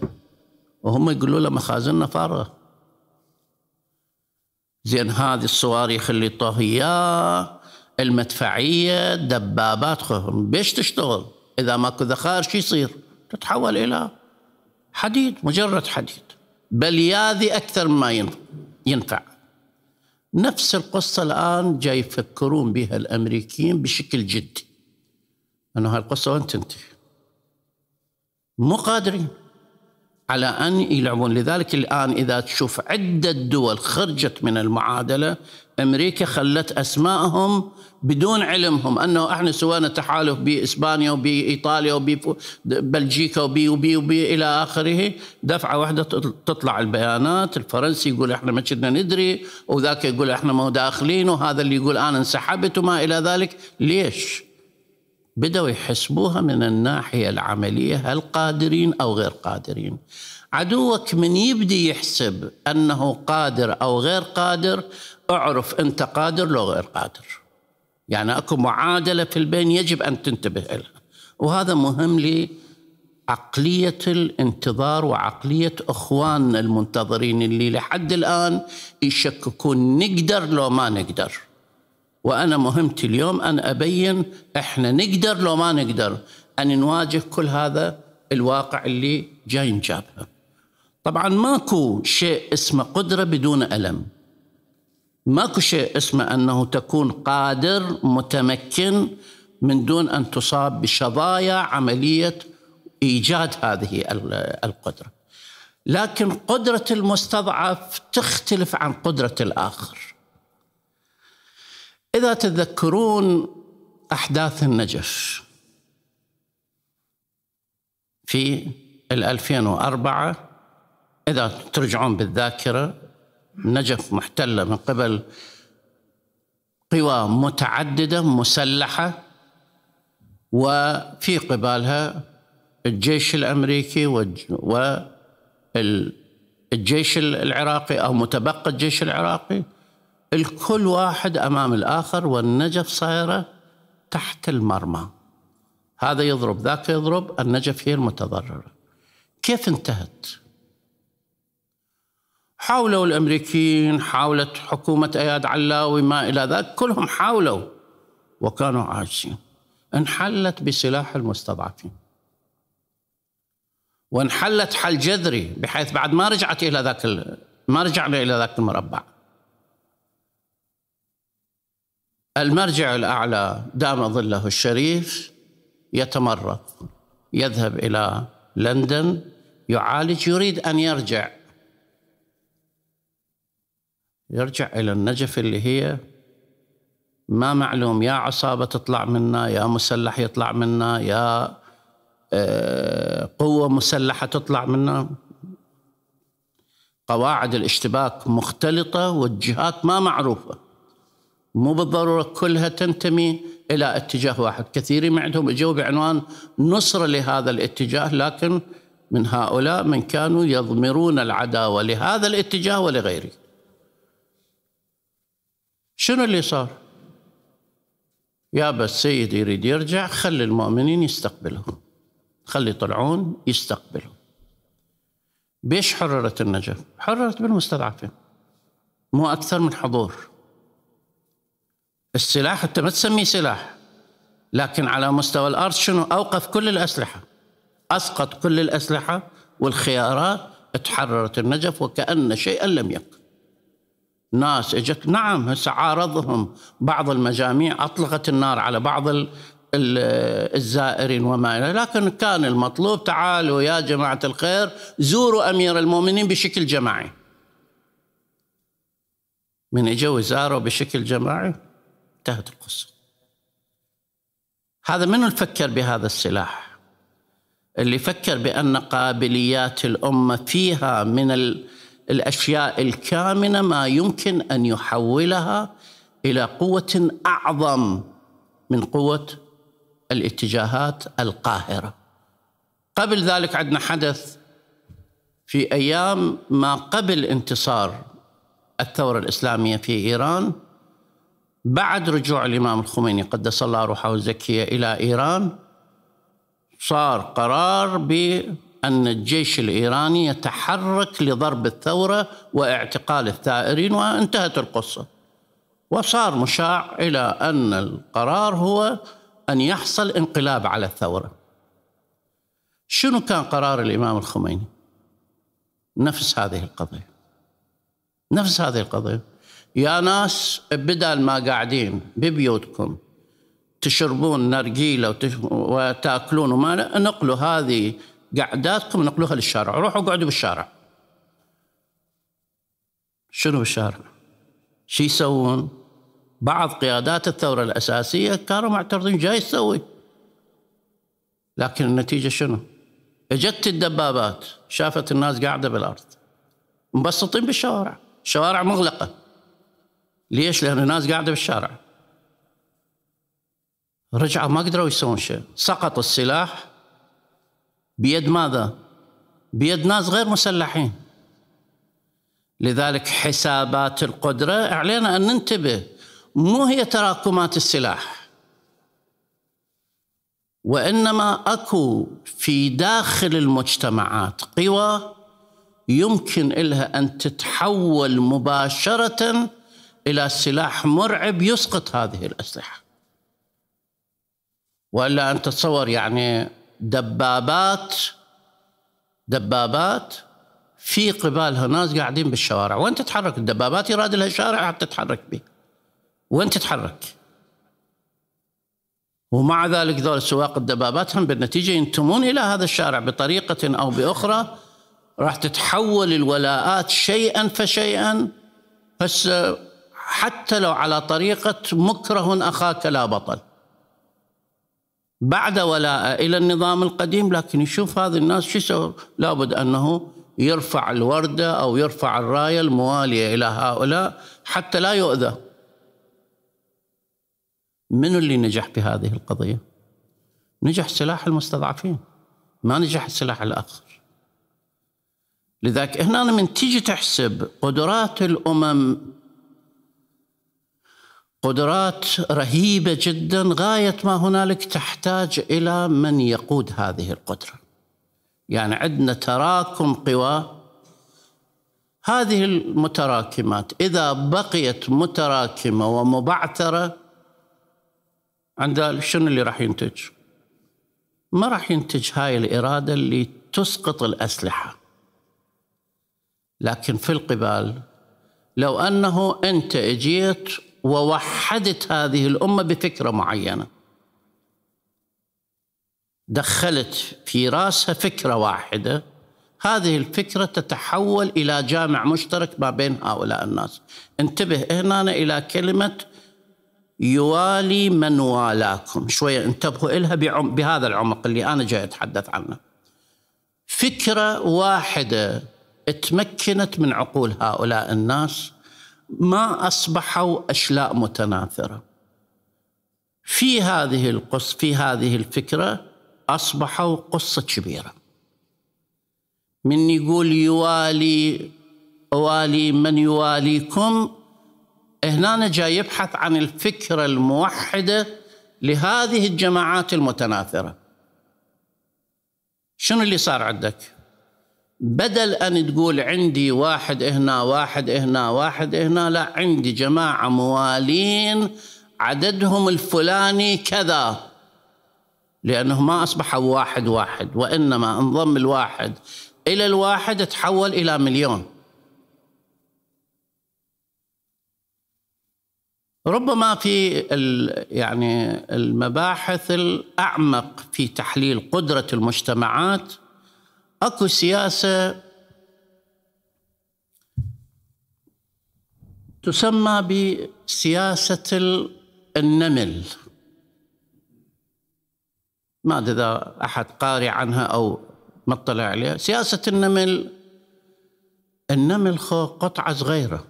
[SPEAKER 1] وهم يقولوا له مخازننا فارغة زين هذه الصواريخ اللي طهياه المدفعية دبابات خهم بيش تشتغل إذا ماكو ذخائر شو يصير تتحول إلى حديد مجرد حديد بل ياذي أكثر مما ينفع نفس القصة الآن جاي يفكرون بها الأمريكيين بشكل جدي أنه هالقصة وين تنتهي مو قادرين على أن يلعبون لذلك الآن إذا تشوف عدة دول خرجت من المعادلة أمريكا خلت أسماءهم بدون علمهم أنه إحنا سوينا تحالف بإسبانيا وبإيطاليا وبلجيكا وبي وبي وبي إلى آخره دفعة واحدة تطلع البيانات الفرنسي يقول إحنا ما كنا ندري وذاك يقول إحنا مو داخلين وهذا اللي يقول أنا انسحبت وما إلى ذلك ليش؟ بدأوا يحسبوها من الناحية العملية هل قادرين أو غير قادرين عدوك من يبدي يحسب أنه قادر أو غير قادر أعرف أنت قادر لو غير قادر يعني أكو معادلة في البين يجب أن تنتبه لها وهذا مهم لي عقلية الانتظار وعقلية إخواننا المنتظرين اللي لحد الآن يشككون نقدر لو ما نقدر وأنا مهمتي اليوم أن أبين إحنا نقدر لو ما نقدر أن نواجه كل هذا الواقع اللي جاي نجابه طبعا ماكو شيء اسمه قدرة بدون ألم ماكو شيء اسمه أنه تكون قادر متمكن من دون أن تصاب بشظايا عملية إيجاد هذه القدرة لكن قدرة المستضعف تختلف عن قدرة الآخر إذا تتذكرون أحداث النجف في ال 2004 إذا ترجعون بالذاكرة النجف محتلة من قبل قوى متعددة مسلحة وفي قبالها الجيش الأمريكي والجيش العراقي أو متبقى الجيش العراقي الكل واحد أمام الآخر والنجف صايرة تحت المرمى هذا يضرب ذاك يضرب النجف هي المتضررة كيف انتهت؟ حاولوا الأمريكيين حاولت حكومة أياد علاوي ما إلى ذلك كلهم حاولوا وكانوا عاجزين انحلت بسلاح المستضعفين وانحلت حل جذري بحيث بعد ما رجعت إلى ذاك ما رجعنا إلى ذاك المربع المرجع الأعلى دام ظله الشريف يتمرض يذهب إلى لندن يعالج يريد أن يرجع يرجع إلى النجف اللي هي ما معلوم يا عصابة تطلع منا يا مسلح يطلع منا يا آه، قوة مسلحة تطلع منا قواعد الاشتباك مختلطة والجهات ما معروفة مو بالضروره كلها تنتمي الى اتجاه واحد، كثيرين عندهم اجوا بعنوان نصره لهذا الاتجاه لكن من هؤلاء من كانوا يضمرون العداوه لهذا الاتجاه ولغيره. شنو اللي صار؟ يا بس سيد يريد يرجع خلي المؤمنين يستقبلهم خلي يطلعون يستقبلهم بيش حررت النجف؟ حررت بالمستضعفين مو أكثر من حضور السلاح انت ما تسميه سلاح لكن على مستوى الارض شنو اوقف كل الاسلحه اسقط كل الاسلحه والخيارات تحررت النجف وكان شيئا لم يكن ناس اجت نعم هسه عارضهم بعض المجاميع اطلقت النار على بعض الزائرين وما الى لكن كان المطلوب تعالوا يا جماعه الخير زوروا امير المؤمنين بشكل جماعي من اجى وزاره بشكل جماعي انتهت القصة هذا من الفكر بهذا السلاح اللي فكر بأن قابليات الأمة فيها من الأشياء الكامنة ما يمكن أن يحولها إلى قوة أعظم من قوة الاتجاهات القاهرة قبل ذلك عندنا حدث في أيام ما قبل انتصار الثورة الإسلامية في إيران بعد رجوع الإمام الخميني قدس الله روحه الزكيه إلى إيران صار قرار بأن الجيش الإيراني يتحرك لضرب الثورة واعتقال الثائرين وانتهت القصة وصار مشاع إلى أن القرار هو أن يحصل انقلاب على الثورة شنو كان قرار الإمام الخميني؟ نفس هذه القضية نفس هذه القضية يا ناس بدل ما قاعدين ببيوتكم تشربون نرجيلة وتاكلون وما نقلوا هذه قعداتكم نقلوها للشارع روحوا اقعدوا بالشارع شنو بالشارع شو يسوون بعض قيادات الثورة الأساسية كانوا معترضين جاي تسوي لكن النتيجة شنو اجت الدبابات شافت الناس قاعدة بالأرض مبسطين بالشوارع شوارع مغلقة ليش؟ لأن الناس قاعدة بالشارع رجعوا ما قدروا يسوون شيء سقط السلاح بيد ماذا؟ بيد ناس غير مسلحين لذلك حسابات القدرة علينا أن ننتبه مو هي تراكمات السلاح وإنما أكو في داخل المجتمعات قوى يمكن لها أن تتحول مباشرة إلى سلاح مرعب يسقط هذه الأسلحة وإلا أن تتصور يعني دبابات دبابات في قبالها ناس قاعدين بالشوارع وين تتحرك الدبابات يراد لها شارع حتى تتحرك به وين تتحرك ومع ذلك ذول سواق الدبابات هم بالنتيجة ينتمون إلى هذا الشارع بطريقة أو بأخرى راح تتحول الولاءات شيئا فشيئا هسه حتى لو على طريقة مكره أخاك لا بطل بعد ولاء إلى النظام القديم لكن يشوف هذا الناس شو سوى لابد أنه يرفع الوردة أو يرفع الراية الموالية إلى هؤلاء حتى لا يؤذى من اللي نجح بهذه القضية نجح سلاح المستضعفين ما نجح السلاح الآخر لذلك هنا من تيجي تحسب قدرات الأمم قدرات رهيبه جدا غايه ما هنالك تحتاج الى من يقود هذه القدره. يعني عندنا تراكم قوى هذه المتراكمات اذا بقيت متراكمه ومبعثره عند شنو اللي راح ينتج؟ ما راح ينتج هاي الاراده اللي تسقط الاسلحه. لكن في القبال لو انه انت اجيت ووحدت هذه الامه بفكره معينه دخلت في راسها فكره واحده هذه الفكره تتحول الى جامع مشترك ما بين هؤلاء الناس انتبه هنا الى كلمه يوالي من والاكم شويه انتبهوا إلها بهذا العمق اللي انا جاي اتحدث عنه فكره واحده تمكنت من عقول هؤلاء الناس ما اصبحوا اشلاء متناثره في هذه القص في هذه الفكره اصبحوا قصه كبيره من يقول يوالي اوالي من يواليكم هنا جاي يبحث عن الفكره الموحده لهذه الجماعات المتناثره شنو اللي صار عندك بدل أن تقول عندي واحد هنا واحد هنا واحد هنا لا عندي جماعة موالين عددهم الفلاني كذا لأنه ما أصبحوا واحد واحد وإنما انضم الواحد إلى الواحد تحول إلى مليون ربما في يعني المباحث الأعمق في تحليل قدرة المجتمعات اكو سياسه تسمى بسياسه النمل ما ادري اذا احد قاري عنها او مطلع عليها سياسه النمل النمل قطعه صغيره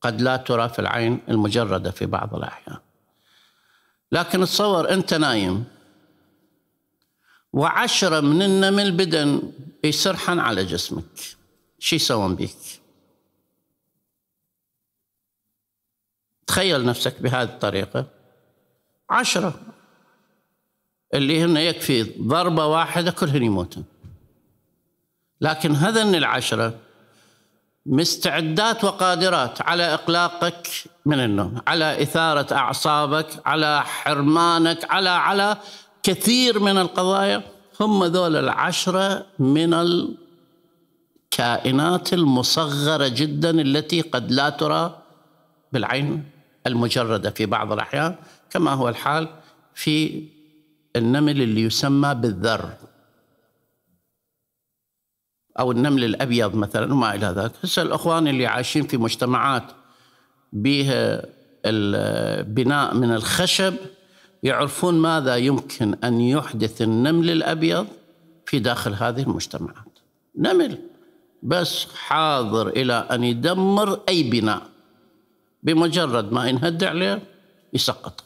[SPEAKER 1] قد لا ترى في العين المجرده في بعض الاحيان لكن تصور انت نايم وعشرة من النمل بدن يسرحن على جسمك شو يسوون بيك تخيل نفسك بهذه الطريقة عشرة اللي هن يكفي ضربة واحدة كلهن يموتن لكن هذن العشرة مستعدات وقادرات على إقلاقك من النوم على إثارة أعصابك على حرمانك على على كثير من القضايا هم ذول العشرة من الكائنات المصغرة جدا التي قد لا ترى بالعين المجردة في بعض الأحيان كما هو الحال في النمل اللي يسمى بالذر أو النمل الأبيض مثلا وما إلى ذلك هسه الأخوان اللي عايشين في مجتمعات بها البناء من الخشب يعرفون ماذا يمكن ان يحدث النمل الابيض في داخل هذه المجتمعات. نمل بس حاضر الى ان يدمر اي بناء. بمجرد ما ينهد عليه يسقط.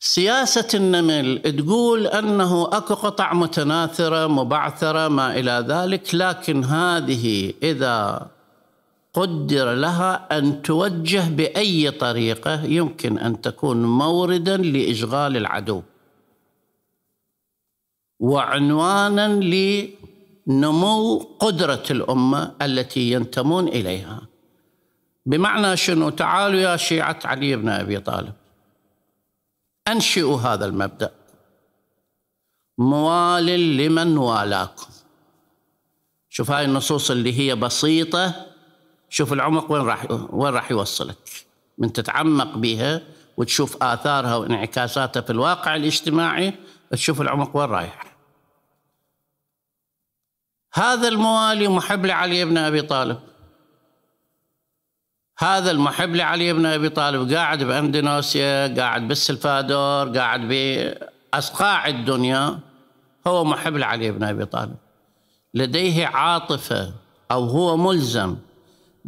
[SPEAKER 1] سياسة النمل تقول أنه أكو قطع متناثرة مبعثرة ما إلى ذلك لكن هذه إذا قدر لها ان توجه باي طريقه يمكن ان تكون موردا لاشغال العدو وعنوانا لنمو قدره الامه التي ينتمون اليها بمعنى شنو تعالوا يا شيعه علي بن ابي طالب انشئوا هذا المبدا موال لمن والاكم شوف هاي النصوص اللي هي بسيطه شوف العمق وين راح وين راح يوصلك من تتعمق بها وتشوف آثارها وانعكاساتها في الواقع الاجتماعي تشوف العمق وين رايح هذا الموالي محب لعلي بن أبي طالب هذا المحب لعلي بن أبي طالب قاعد بأندونيسيا قاعد بالسلفادور قاعد بأصقاع الدنيا هو محب لعلي بن أبي طالب لديه عاطفة أو هو ملزم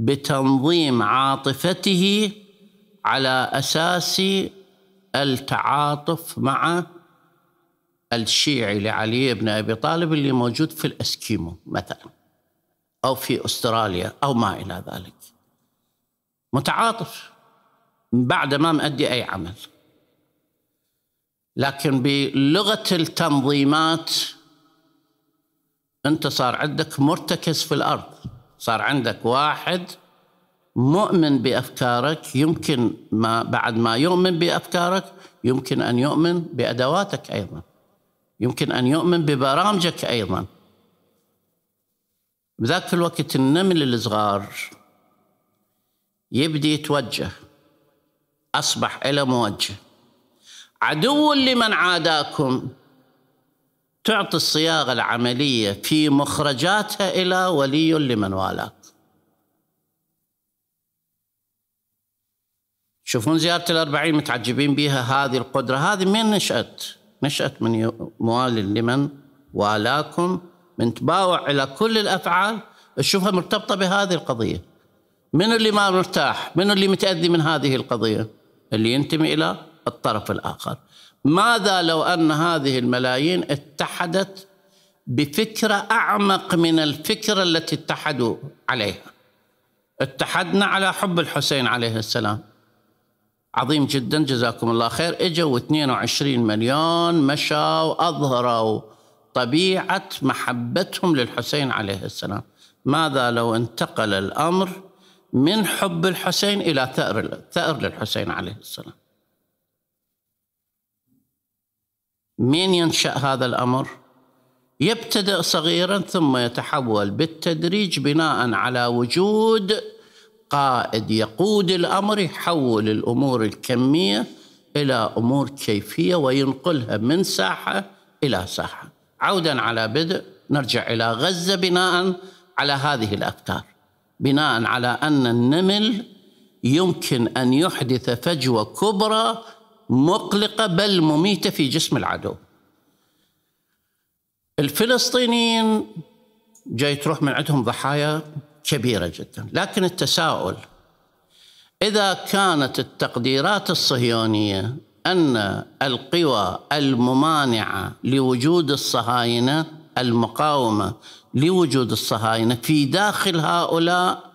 [SPEAKER 1] بتنظيم عاطفته على اساس التعاطف مع الشيعي لعلي بن ابي طالب اللي موجود في الاسكيمو مثلا او في استراليا او ما الى ذلك متعاطف بعد ما مؤدي اي عمل لكن بلغه التنظيمات انت صار عندك مرتكز في الارض صار عندك واحد مؤمن بافكارك يمكن ما بعد ما يؤمن بافكارك يمكن ان يؤمن بادواتك ايضا يمكن ان يؤمن ببرامجك ايضا بذاك في الوقت النمل الصغار يبدي يتوجه اصبح الى موجه عدو لمن عاداكم تعطي الصياغة العملية في مخرجاتها إلى ولي لمن والاك شوفون زيارة الأربعين متعجبين بها هذه القدرة هذه من نشأت نشأت من موال لمن والاكم من تباوع إلى كل الأفعال تشوفها مرتبطة بهذه القضية من اللي ما مرتاح من اللي متأذي من هذه القضية اللي ينتمي إلى الطرف الآخر ماذا لو ان هذه الملايين اتحدت بفكره اعمق من الفكره التي اتحدوا عليها اتحدنا على حب الحسين عليه السلام عظيم جدا جزاكم الله خير اجوا 22 مليون مشوا اظهروا طبيعه محبتهم للحسين عليه السلام ماذا لو انتقل الامر من حب الحسين الى ثأر ثأر للحسين عليه السلام من ينشأ هذا الأمر؟ يبتدأ صغيرا ثم يتحول بالتدريج بناء على وجود قائد يقود الأمر يحول الأمور الكمية إلى أمور كيفية وينقلها من ساحة إلى ساحة عودا على بدء نرجع إلى غزة بناء على هذه الأفكار بناء على أن النمل يمكن أن يحدث فجوة كبرى مقلقة بل مميتة في جسم العدو الفلسطينيين جاي تروح من عندهم ضحايا كبيرة جدا لكن التساؤل إذا كانت التقديرات الصهيونية أن القوى الممانعة لوجود الصهاينة المقاومة لوجود الصهاينة في داخل هؤلاء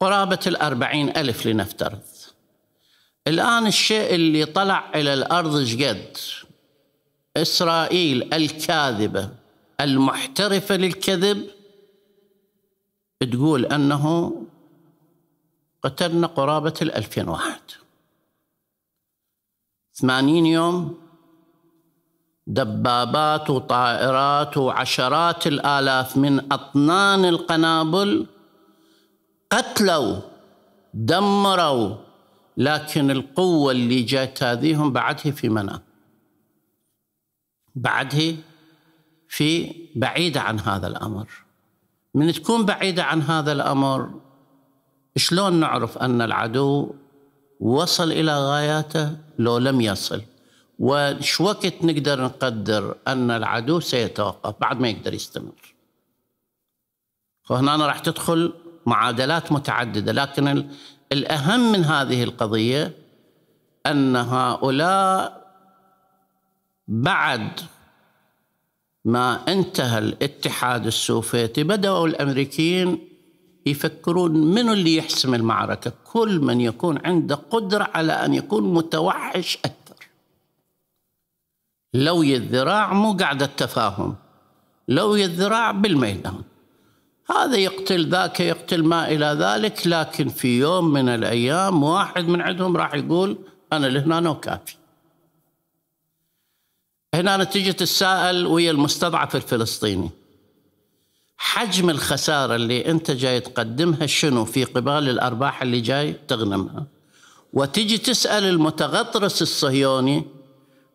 [SPEAKER 1] قرابة الأربعين ألف لنفترض الآن الشيء اللي طلع إلى الأرض جد إسرائيل الكاذبة المحترفة للكذب تقول أنه قتلنا قرابة الألفين واحد ثمانين يوم دبابات وطائرات وعشرات الآلاف من أطنان القنابل قتلوا دمروا لكن القوة اللي جات هم بعدها في منام بعدها في بعيدة عن هذا الأمر من تكون بعيدة عن هذا الأمر شلون نعرف أن العدو وصل إلى غاياته لو لم يصل وش وقت نقدر نقدر أن العدو سيتوقف بعد ما يقدر يستمر فهنا راح تدخل معادلات متعددة لكن الأهم من هذه القضية أن هؤلاء بعد ما انتهى الاتحاد السوفيتي بدأوا الأمريكيين يفكرون من اللي يحسم المعركة كل من يكون عنده قدرة على أن يكون متوحش أكثر لوي الذراع مو قاعدة التفاهم لوي الذراع بالميدان هذا يقتل ذاك يقتل ما إلى ذلك لكن في يوم من الأيام واحد من عندهم راح يقول أنا لهنا وكافي هنا نتيجه تتساءل ويا المستضعف الفلسطيني حجم الخسارة اللي أنت جاي تقدمها شنو في قبال الأرباح اللي جاي تغنمها وتجي تسأل المتغطرس الصهيوني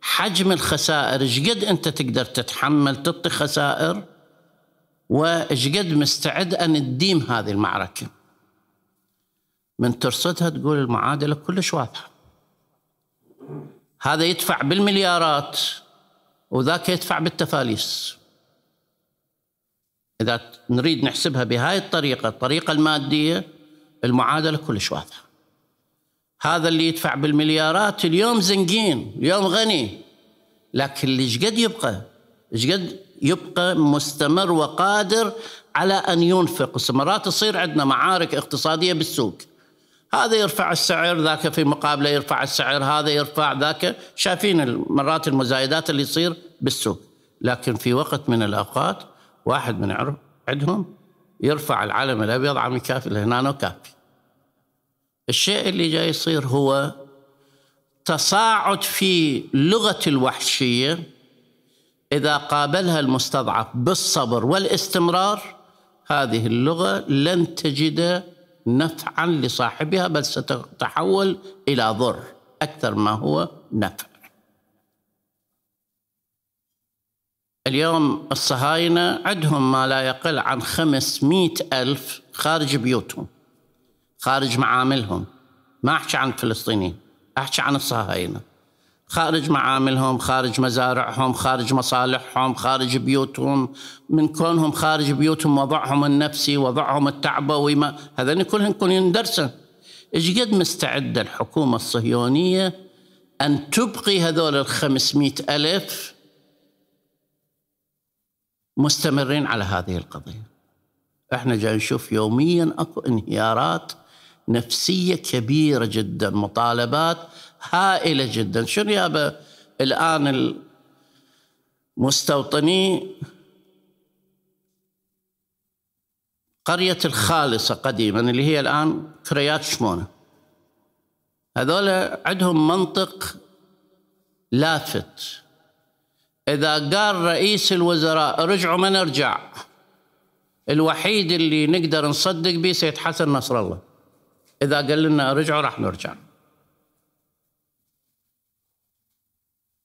[SPEAKER 1] حجم الخسائر ايش قد أنت تقدر تتحمل تعطي خسائر قد مستعد ان تديم هذه المعركه من ترصدها تقول المعادله كلش واضحه هذا يدفع بالمليارات وذاك يدفع بالتفاليس اذا نريد نحسبها بهاي الطريقه الطريقه الماديه المعادله كلش واضحه هذا اللي يدفع بالمليارات اليوم زنقين اليوم غني لكن اللي شقد يبقى شقد يبقى مستمر وقادر على ان ينفق استمرات تصير عندنا معارك اقتصاديه بالسوق هذا يرفع السعر ذاك في مقابله يرفع السعر هذا يرفع ذاك شايفين مرات المزايدات اللي تصير بالسوق لكن في وقت من الاوقات واحد من عندهم يرفع العلم الابيض عم يكافي هنا وكافي الشيء اللي جاي يصير هو تصاعد في لغه الوحشيه إذا قابلها المستضعف بالصبر والاستمرار هذه اللغة لن تجد نفعا لصاحبها بل ستتحول إلى ضر أكثر ما هو نفع اليوم الصهاينة عندهم ما لا يقل عن خمسمائة ألف خارج بيوتهم خارج معاملهم ما أحكي عن الفلسطينيين أحكي عن الصهاينة خارج معاملهم خارج مزارعهم خارج مصالحهم خارج بيوتهم من كونهم خارج بيوتهم وضعهم النفسي وضعهم التعبوي ما هذا كلهم يكونون درسا ايش قد مستعدة الحكومة الصهيونية أن تبقي هذول الخمسمائة ألف مستمرين على هذه القضية احنا جاي نشوف يوميا أكو انهيارات نفسية كبيرة جدا مطالبات هائلة جدا شو يابا الآن المستوطني قرية الخالصة قديما اللي هي الآن كريات شمونة هذول عندهم منطق لافت إذا قال رئيس الوزراء رجعوا ما نرجع الوحيد اللي نقدر نصدق به سيد حسن نصر الله إذا قال لنا رجعوا راح نرجع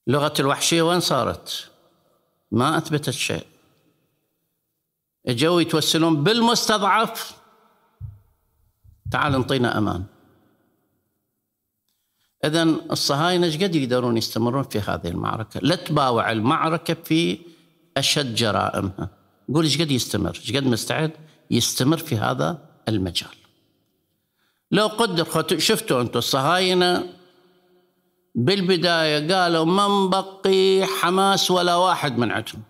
[SPEAKER 1] لغة الوحشية وين صارت؟ ما أثبتت شيء اجوا يتوسلون بالمستضعف تعال انطينا امان اذا الصهاينه ايش قد يقدرون يستمرون في هذه المعركه لا تباوع المعركه في اشد جرائمها قول ايش قد يستمر ايش قد مستعد يستمر في هذا المجال لو قدر شفتوا انتم الصهاينه بالبداية قالوا من بقي حماس ولا واحد من عندهم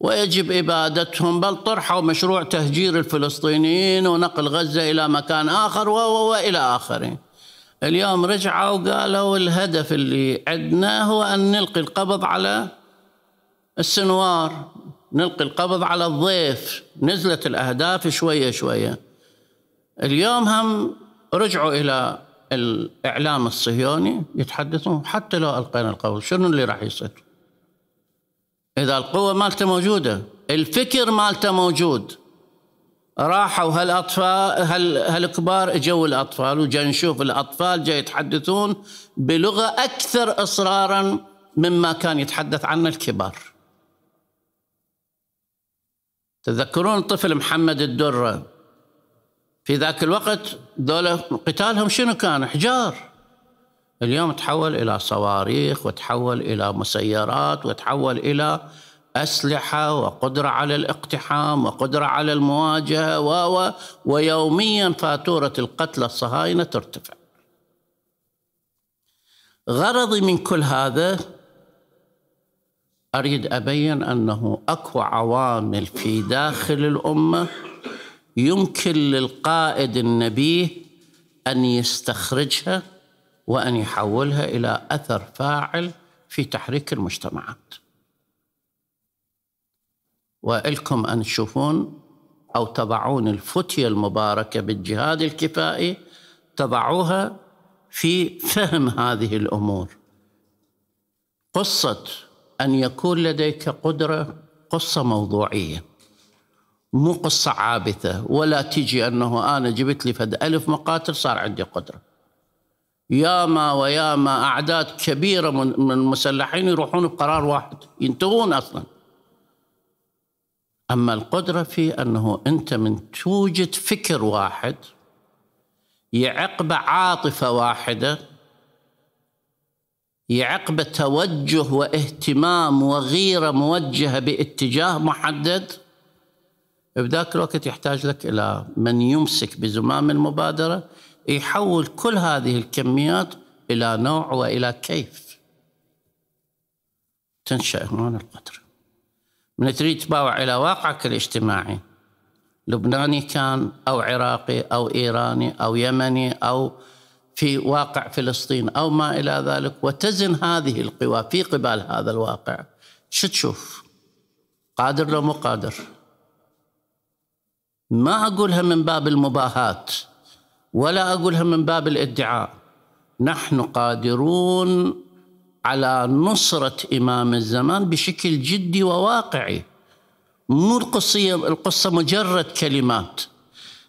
[SPEAKER 1] ويجب إبادتهم بل طرحوا مشروع تهجير الفلسطينيين ونقل غزة إلى مكان آخر وإلى آخره اليوم رجعوا وقالوا الهدف اللي عندنا هو أن نلقي القبض على السنوار نلقي القبض على الضيف نزلت الأهداف شوية شوية اليوم هم رجعوا إلى الإعلام الصهيوني يتحدثون حتى لو ألقينا القول شنو اللي راح يصير إذا القوة مالته موجودة الفكر مالته موجود راحوا هالاطفال هالكبار اجوا الاطفال وجا نشوف الاطفال جاي يتحدثون بلغه اكثر اصرارا مما كان يتحدث عنه الكبار. تذكرون طفل محمد الدره في ذاك الوقت دولة قتالهم شنو كان حجار اليوم تحول إلى صواريخ وتحول إلى مسيرات وتحول إلى أسلحة وقدرة على الاقتحام وقدرة على المواجهة و ويوميا فاتورة القتلى الصهاينة ترتفع غرضي من كل هذا أريد أبين أنه أكو عوامل في داخل الأمة يمكن للقائد النبيه ان يستخرجها وان يحولها الى اثر فاعل في تحريك المجتمعات. والكم ان تشوفون او تضعون الفتيه المباركه بالجهاد الكفائي تضعوها في فهم هذه الامور. قصه ان يكون لديك قدره قصه موضوعيه مو قصة عابثة ولا تجي أنه أنا جبت لي فد ألف مقاتل صار عندي قدرة ياما وياما أعداد كبيرة من المسلحين يروحون بقرار واحد ينتهون أصلا أما القدرة في أنه أنت من توجد فكر واحد يعقب عاطفة واحدة يعقب توجه واهتمام وغيرة موجهة باتجاه محدد بذاك الوقت يحتاج لك إلى من يمسك بزمام المبادرة يحول كل هذه الكميات إلى نوع وإلى كيف تنشأ هون القدرة من تريد تباوع إلى واقعك الاجتماعي لبناني كان أو عراقي أو إيراني أو يمني أو في واقع فلسطين أو ما إلى ذلك وتزن هذه القوى في قبال هذا الواقع شو تشوف قادر لو مو قادر ما اقولها من باب المباهات ولا اقولها من باب الادعاء نحن قادرون على نصره امام الزمان بشكل جدي وواقعي مو القصيه القصه مجرد كلمات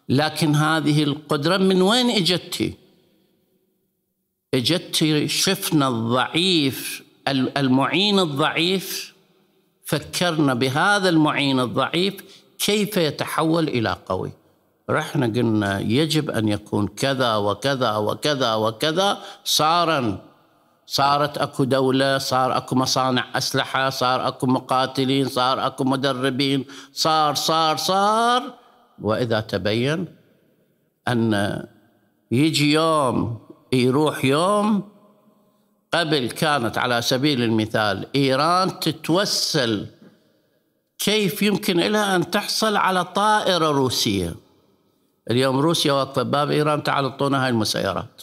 [SPEAKER 1] لكن هذه القدره من وين اجتي؟ اجتي شفنا الضعيف المعين الضعيف فكرنا بهذا المعين الضعيف كيف يتحول إلى قوي رحنا قلنا يجب أن يكون كذا وكذا وكذا وكذا صارا صارت أكو دولة صار أكو مصانع أسلحة صار أكو مقاتلين صار أكو مدربين صار صار صار وإذا تبين أن يجي يوم يروح يوم قبل كانت على سبيل المثال إيران تتوسل كيف يمكن لها أن تحصل على طائرة روسية اليوم روسيا واقفة باب إيران تعالوا اعطونا هاي المسيرات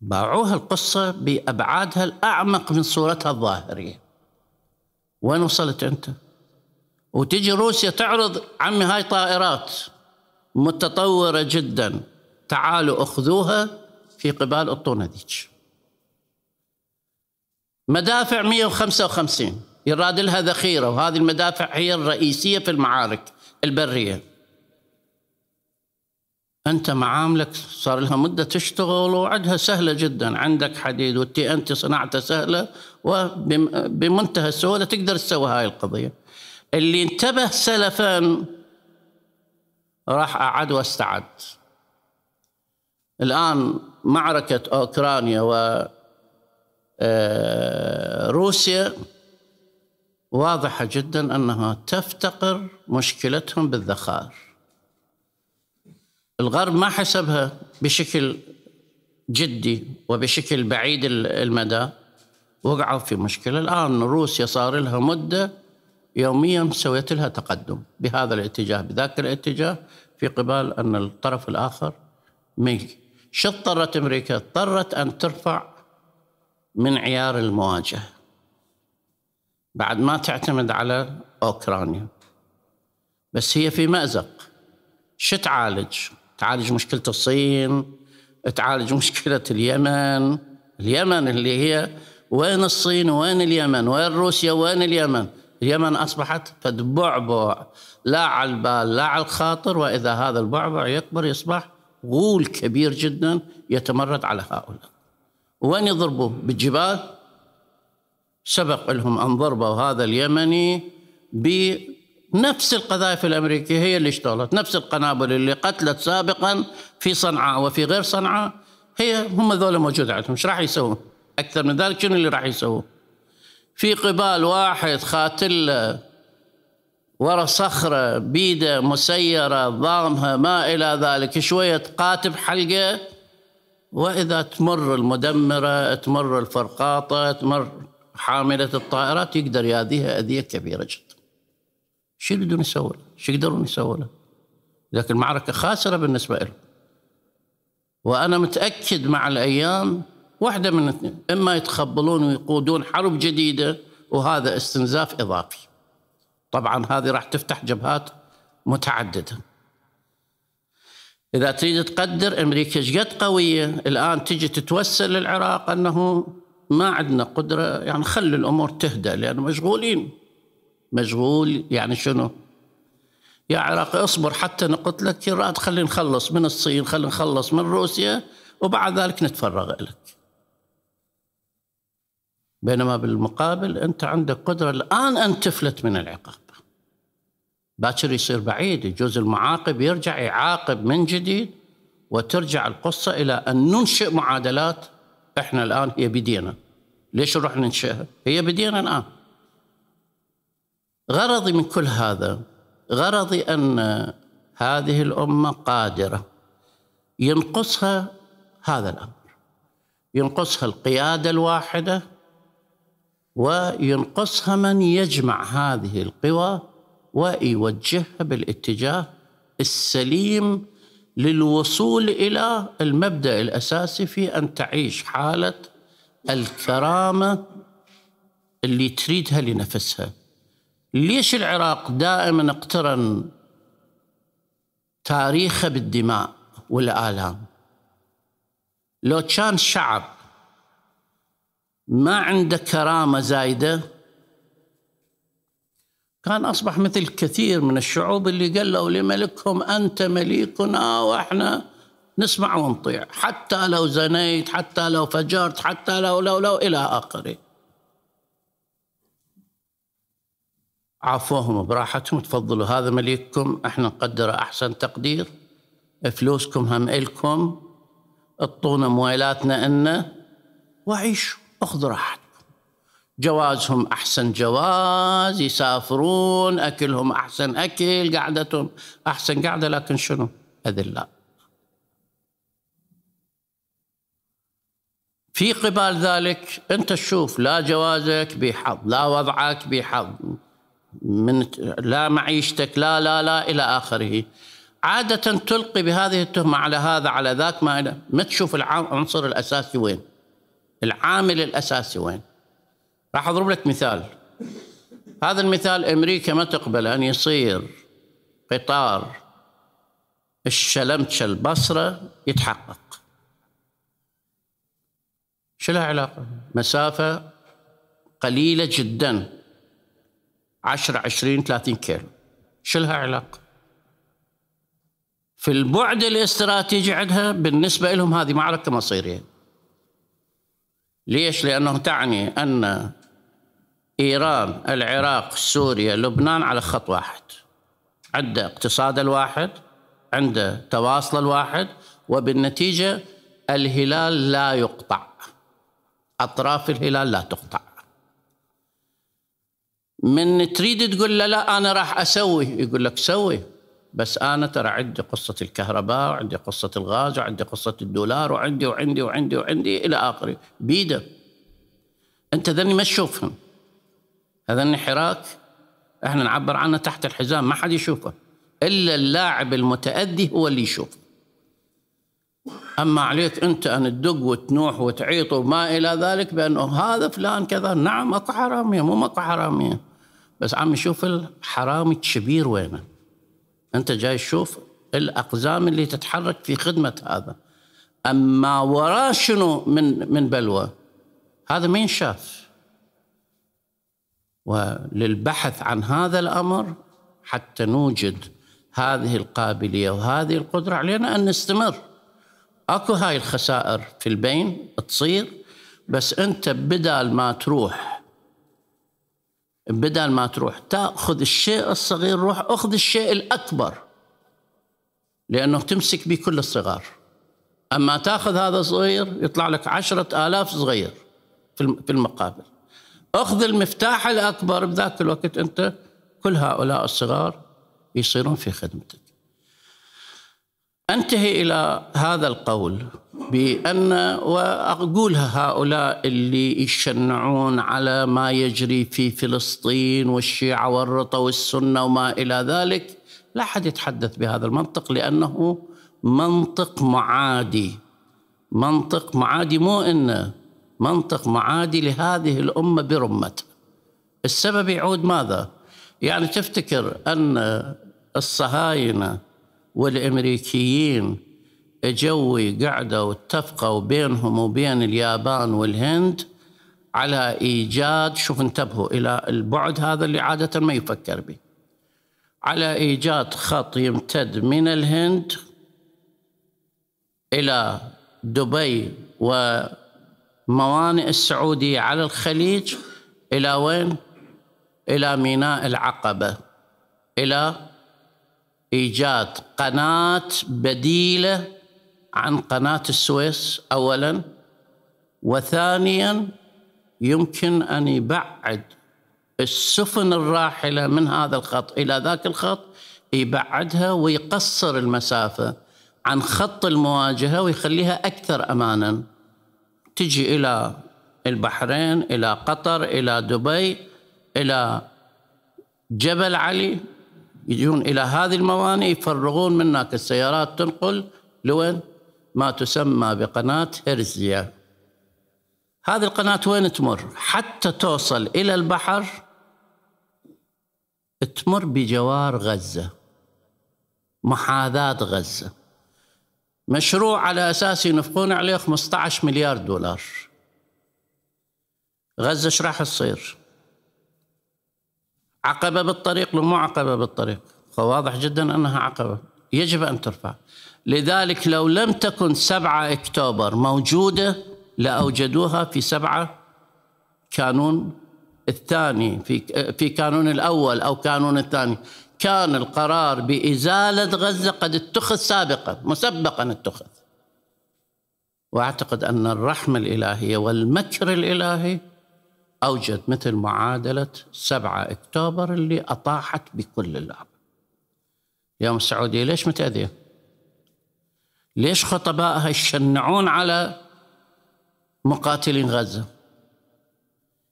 [SPEAKER 1] باعوها القصة بأبعادها الأعمق من صورتها الظاهرية وين وصلت أنت؟ وتجي روسيا تعرض عمي هاي طائرات متطورة جدا تعالوا أخذوها في قبال الطونة ذيك. مدافع 155 يراد لها ذخيره وهذه المدافع هي الرئيسيه في المعارك البريه انت معاملك صار لها مده تشتغل وعدها سهله جدا عندك حديد والتي انت صناعته سهله وبمنتهى السهوله تقدر تسوي هاي القضيه اللي انتبه سلفا راح اعد واستعد الان معركه اوكرانيا و آه، روسيا واضحة جدا أنها تفتقر مشكلتهم بالذخائر الغرب ما حسبها بشكل جدي وبشكل بعيد المدى وقعوا في مشكلة الآن روسيا صار لها مدة يوميا سويت لها تقدم بهذا الاتجاه بذاك الاتجاه في قبال أن الطرف الآخر ملكي شو اضطرت أمريكا اضطرت أن ترفع من عيار المواجهة بعد ما تعتمد على أوكرانيا بس هي في مأزق شو تعالج؟ تعالج مشكلة الصين تعالج مشكلة اليمن اليمن اللي هي وين الصين وين اليمن وين روسيا وين اليمن اليمن أصبحت فد بعبع لا على البال لا على الخاطر وإذا هذا البعبع يكبر يصبح غول كبير جدا يتمرد على هؤلاء وين يضربوا بالجبال سبق لهم أن ضربوا هذا اليمني بنفس القذائف الأمريكية هي اللي اشتغلت نفس القنابل اللي قتلت سابقا في صنعاء وفي غير صنعاء هي هم ذولا موجود عندهم ايش راح يسوون أكثر من ذلك شنو اللي راح يسوون في قبال واحد خاتل ورا صخرة بيده مسيرة ضامها ما إلى ذلك شوية قاتب حلقة وإذا تمر المدمرة تمر الفرقاطة تمر حاملة الطائرات يقدر يأذيها أذية كبيرة جدا شو يريدون يسوون شو يقدرون يسوون لكن المعركة خاسرة بالنسبة لهم وأنا متأكد مع الأيام واحدة من اثنين إما يتخبلون ويقودون حرب جديدة وهذا استنزاف إضافي طبعا هذه راح تفتح جبهات متعددة إذا تريد تقدر أمريكا شقد قوية الآن تجي تتوسل للعراق أنه ما عندنا قدرة يعني خلي الأمور تهدى لأنه مشغولين مشغول يعني شنو يا عراقي اصبر حتى نقلت لك رأت خلي نخلص من الصين خلي نخلص من روسيا وبعد ذلك نتفرغ لك بينما بالمقابل أنت عندك قدرة الآن أن تفلت من العقاب باكر يصير بعيد يجوز المعاقب يرجع يعاقب من جديد وترجع القصة إلى أن ننشئ معادلات احنا الان هي بدينا ليش نروح ننشئها؟ هي بدينا الان غرضي من كل هذا غرضي ان هذه الامه قادره ينقصها هذا الامر ينقصها القياده الواحده وينقصها من يجمع هذه القوى ويوجهها بالاتجاه السليم للوصول الى المبدا الاساسي في ان تعيش حاله الكرامه اللي تريدها لنفسها. ليش العراق دائما اقترن تاريخه بالدماء والآلام لو كان شعب ما عنده كرامة زايدة كان أصبح مثل كثير من الشعوب اللي قالوا لملكهم أنت مليكنا وإحنا نسمع ونطيع حتى لو زنيت حتى لو فجرت حتى لو لو لو إلى آخره عفوهم براحتهم تفضلوا هذا مليككم احنا نقدر احسن تقدير فلوسكم هم الكم اعطونا مويلاتنا إلنا وعيشوا اخذوا راحتكم جوازهم أحسن جواز يسافرون أكلهم أحسن أكل قعدتهم أحسن قعدة لكن شنو أذلاء في قبال ذلك أنت تشوف لا جوازك بحظ لا وضعك بحظ من لا معيشتك لا لا لا إلى آخره عادة تلقي بهذه التهمة على هذا على ذاك ما ما تشوف العنصر الأساسي وين العامل الأساسي وين راح اضرب لك مثال هذا المثال امريكا ما تقبل ان يصير قطار الشلمتشة البصرة يتحقق شو لها علاقة؟ مسافة قليلة جدا 10 20 30 كيلو شو لها علاقة؟ في البعد الاستراتيجي عندها بالنسبة لهم هذه معركة مصيرية ليش؟ لأنه تعني أن إيران العراق سوريا لبنان على خط واحد عنده اقتصاد الواحد عنده تواصل الواحد وبالنتيجة الهلال لا يقطع أطراف الهلال لا تقطع من تريد تقول له لا أنا راح أسوي يقول لك سوي بس أنا ترى عندي قصة الكهرباء وعندي قصة الغاز وعندي قصة الدولار وعندي وعندي وعندي وعندي, وعندي إلى آخره بيده أنت ذني ما تشوفهم هذا انحراك احنا نعبر عنه تحت الحزام ما حد يشوفه الا اللاعب المتأدي هو اللي يشوفه اما عليك انت ان تدق وتنوح وتعيط وما الى ذلك بانه هذا فلان كذا نعم اكو حراميه مو اكو حراميه بس عم يشوف الحرامي الكبير وينه انت جاي تشوف الاقزام اللي تتحرك في خدمه هذا اما وراه شنو من من بلوى هذا ما ينشاف وللبحث عن هذا الامر حتى نوجد هذه القابليه وهذه القدره علينا ان نستمر. اكو هاي الخسائر في البين تصير بس انت بدال ما تروح بدال ما تروح تاخذ الشيء الصغير روح اخذ الشيء الاكبر لانه تمسك به كل الصغار اما تاخذ هذا صغير يطلع لك عشرة آلاف صغير في المقابل أخذ المفتاح الأكبر بذاك الوقت أنت كل هؤلاء الصغار يصيرون في خدمتك أنتهي إلى هذا القول بأن وأقولها هؤلاء اللي يشنعون على ما يجري في فلسطين والشيعة والرطة والسنة وما إلى ذلك لا أحد يتحدث بهذا المنطق لأنه منطق معادي منطق معادي مو انه منطق معادي لهذه الأمة برمتها السبب يعود ماذا؟ يعني تفتكر أن الصهاينة والأمريكيين اجوا قعدوا واتفقوا بينهم وبين اليابان والهند على إيجاد شوف انتبهوا إلى البعد هذا اللي عادة ما يفكر به على إيجاد خط يمتد من الهند إلى دبي و موانئ السعودية على الخليج إلى وين؟ إلى ميناء العقبة إلى إيجاد قناة بديلة عن قناة السويس أولا وثانيا يمكن أن يبعد السفن الراحلة من هذا الخط إلى ذاك الخط يبعدها ويقصر المسافة عن خط المواجهة ويخليها أكثر أماناً تجي إلى البحرين إلى قطر إلى دبي إلى جبل علي يجون إلى هذه الموانئ يفرغون منك السيارات تنقل لوين؟ ما تسمى بقناة هرزية هذه القناة وين تمر؟ حتى توصل إلى البحر تمر بجوار غزة محاذاة غزة مشروع على أساس ينفقون عليه 15 مليار دولار غزة ايش راح تصير؟ عقبة بالطريق لو مو عقبة بالطريق فواضح جدا أنها عقبة يجب أن ترفع لذلك لو لم تكن 7 أكتوبر موجودة لأوجدوها في 7 كانون الثاني في في كانون الأول أو كانون الثاني كان القرار بإزالة غزة قد اتخذ سابقا مسبقا اتخذ وأعتقد أن الرحمة الإلهية والمكر الإلهي أوجد مثل معادلة 7 أكتوبر اللي أطاحت بكل الأرض اليوم السعودية ليش متأذية؟ ليش خطبائها يشنعون على مقاتلين غزة؟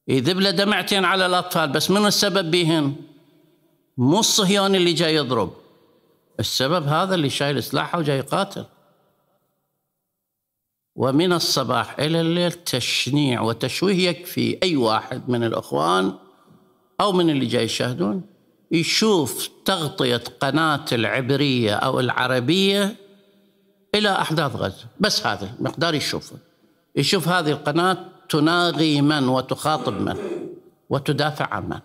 [SPEAKER 1] يذبل دمعتين على الأطفال بس منو السبب بيهن؟ مو الصهيوني اللي جاي يضرب السبب هذا اللي شايل سلاحه وجاي يقاتل ومن الصباح إلى الليل تشنيع وتشويه يكفي أي واحد من الأخوان أو من اللي جاي يشاهدون يشوف تغطية قناة العبرية أو العربية إلى أحداث غزة بس هذا مقدار يشوفه يشوف هذه القناة تناغي من وتخاطب من وتدافع عن من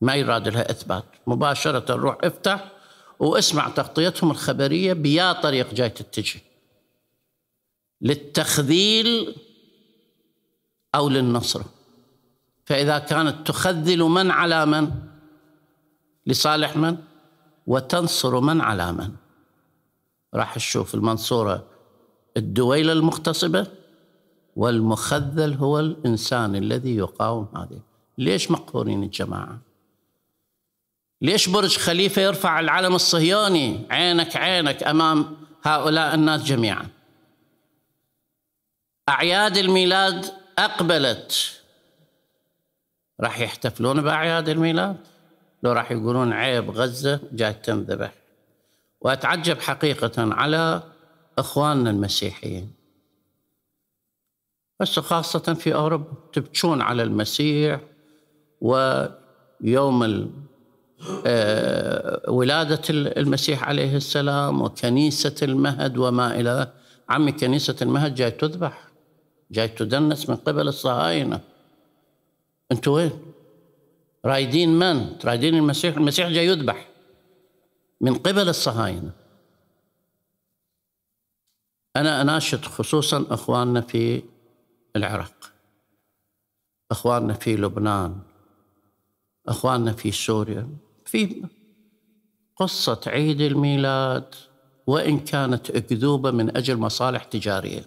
[SPEAKER 1] ما يراد لها إثبات مباشرة روح افتح واسمع تغطيتهم الخبرية بيا طريق جاي تتجه للتخذيل أو للنصر فإذا كانت تخذل من على من لصالح من وتنصر من على من راح تشوف المنصورة الدويلة المغتصبة والمخذل هو الإنسان الذي يقاوم هذه ليش مقهورين الجماعه ليش برج خليفة يرفع العلم الصهيوني عينك عينك أمام هؤلاء الناس جميعا أعياد الميلاد أقبلت راح يحتفلون بأعياد الميلاد لو راح يقولون عيب غزة جاي تنذبح وأتعجب حقيقة على إخواننا المسيحيين بس خاصة في أوروبا تبكون على المسيح ويوم آه، ولادة المسيح عليه السلام وكنيسة المهد وما إلى عمي كنيسة المهد جاي تذبح جاي تدنس من قبل الصهاينة أنتوا وين؟ رايدين من؟ رايدين المسيح المسيح جاي يذبح من قبل الصهاينة أنا أناشد خصوصا أخواننا في العراق أخواننا في لبنان أخواننا في سوريا في قصة عيد الميلاد وإن كانت أكذوبة من أجل مصالح تجارية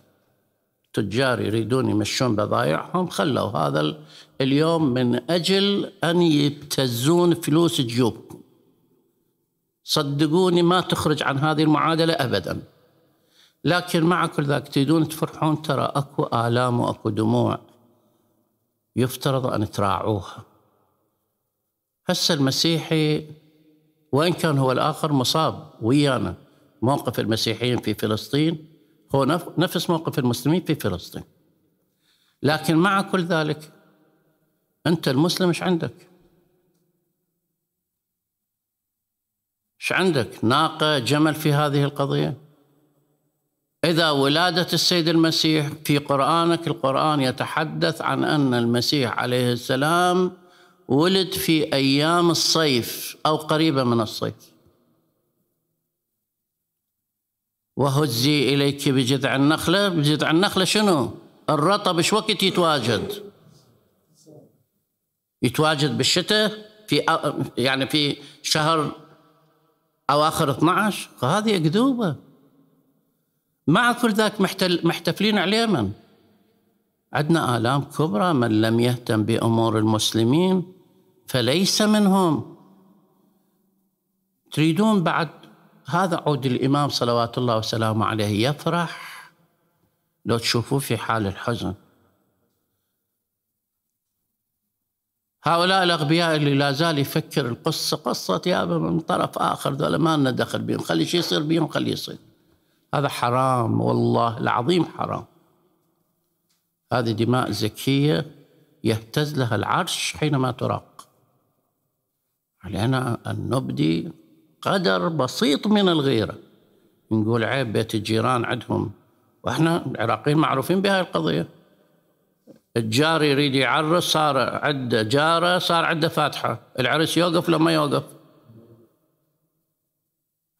[SPEAKER 1] تجار يريدون يمشون بضايعهم خلوا هذا اليوم من أجل أن يبتزون فلوس جيوبكم صدقوني ما تخرج عن هذه المعادلة أبدا لكن مع كل ذلك تريدون تفرحون ترى أكو آلام وأكو دموع يفترض أن تراعوها هسه المسيحي وإن كان هو الآخر مصاب ويانا موقف المسيحيين في فلسطين هو نفس موقف المسلمين في فلسطين لكن مع كل ذلك أنت المسلم إيش عندك؟ إيش عندك؟ ناقة جمل في هذه القضية؟ إذا ولادة السيد المسيح في قرآنك القرآن يتحدث عن أن المسيح عليه السلام ولد في ايام الصيف او قريبه من الصيف وهزي اليك بجذع النخله بجذع النخله شنو الرطب ايش وقت يتواجد يتواجد بالشتاء في يعني في شهر اواخر 12 فهذه اكذوبه مع كل ذاك محتل محتفلين عليه من عندنا آلام كبرى من لم يهتم بأمور المسلمين فليس منهم تريدون بعد هذا عود الإمام صلوات الله وسلامه عليه يفرح لو تشوفوه في حال الحزن هؤلاء الأغبياء اللي لا زال يفكر القصة قصة يا من طرف آخر ذولا ما لنا دخل بهم خلي شيء يصير بهم خلي يصير هذا حرام والله العظيم حرام هذه دماء زكية يهتز لها العرش حينما تراق علينا أن نبدي قدر بسيط من الغيرة نقول عيب بيت الجيران عندهم وإحنا العراقيين معروفين بهاي القضية الجار يريد يعرس صار عنده جاره صار عنده فاتحه العرس يوقف لما يوقف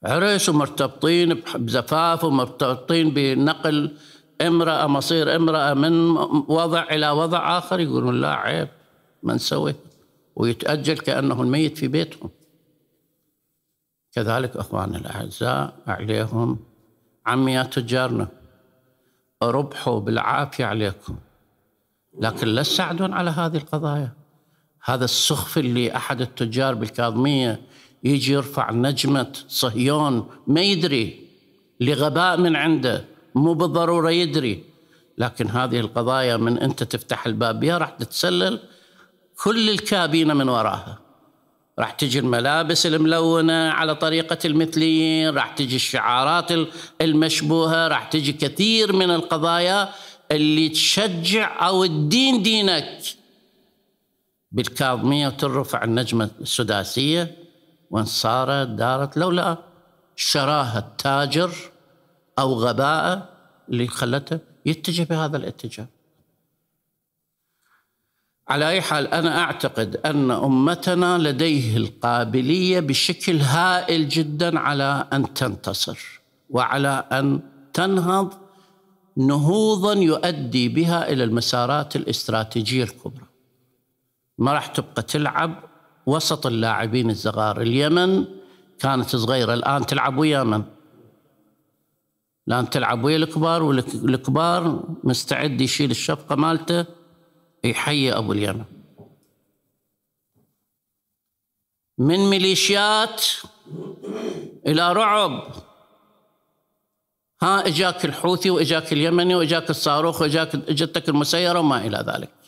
[SPEAKER 1] عرس ومرتبطين بزفاف ومرتبطين بنقل امرأة مصير امرأة من وضع إلى وضع آخر يقولون لا عيب ما نسوي ويتأجل كأنه الميت في بيتهم كذلك أخواننا الأعزاء عليهم عميات تجارنا ربحوا بالعافية عليكم لكن لا تساعدون على هذه القضايا هذا السخف اللي أحد التجار بالكاظمية يجي يرفع نجمة صهيون ما يدري لغباء من عنده مو بالضروره يدري لكن هذه القضايا من انت تفتح الباب بها راح تتسلل كل الكابينه من وراها راح تجي الملابس الملونه على طريقه المثليين، راح تجي الشعارات المشبوهه، راح تجي كثير من القضايا اللي تشجع او الدين دينك. بالكاظميه وترفع النجمه السداسيه صارت دارت لولا شراهه تاجر أو غباءه اللي خلته يتجه بهذا الاتجاه على أي حال أنا أعتقد أن أمتنا لديه القابلية بشكل هائل جدا على أن تنتصر وعلى أن تنهض نهوضا يؤدي بها إلى المسارات الاستراتيجية الكبرى ما راح تبقى تلعب وسط اللاعبين الزغار اليمن كانت صغيرة الآن تلعب ويا من لان تلعب ويا الكبار والكبار مستعد يشيل الشفقه مالته يحيي ابو اليمن من ميليشيات الى رعب ها اجاك الحوثي واجاك اليمني واجاك الصاروخ واجاك اجتك المسيره وما الى ذلك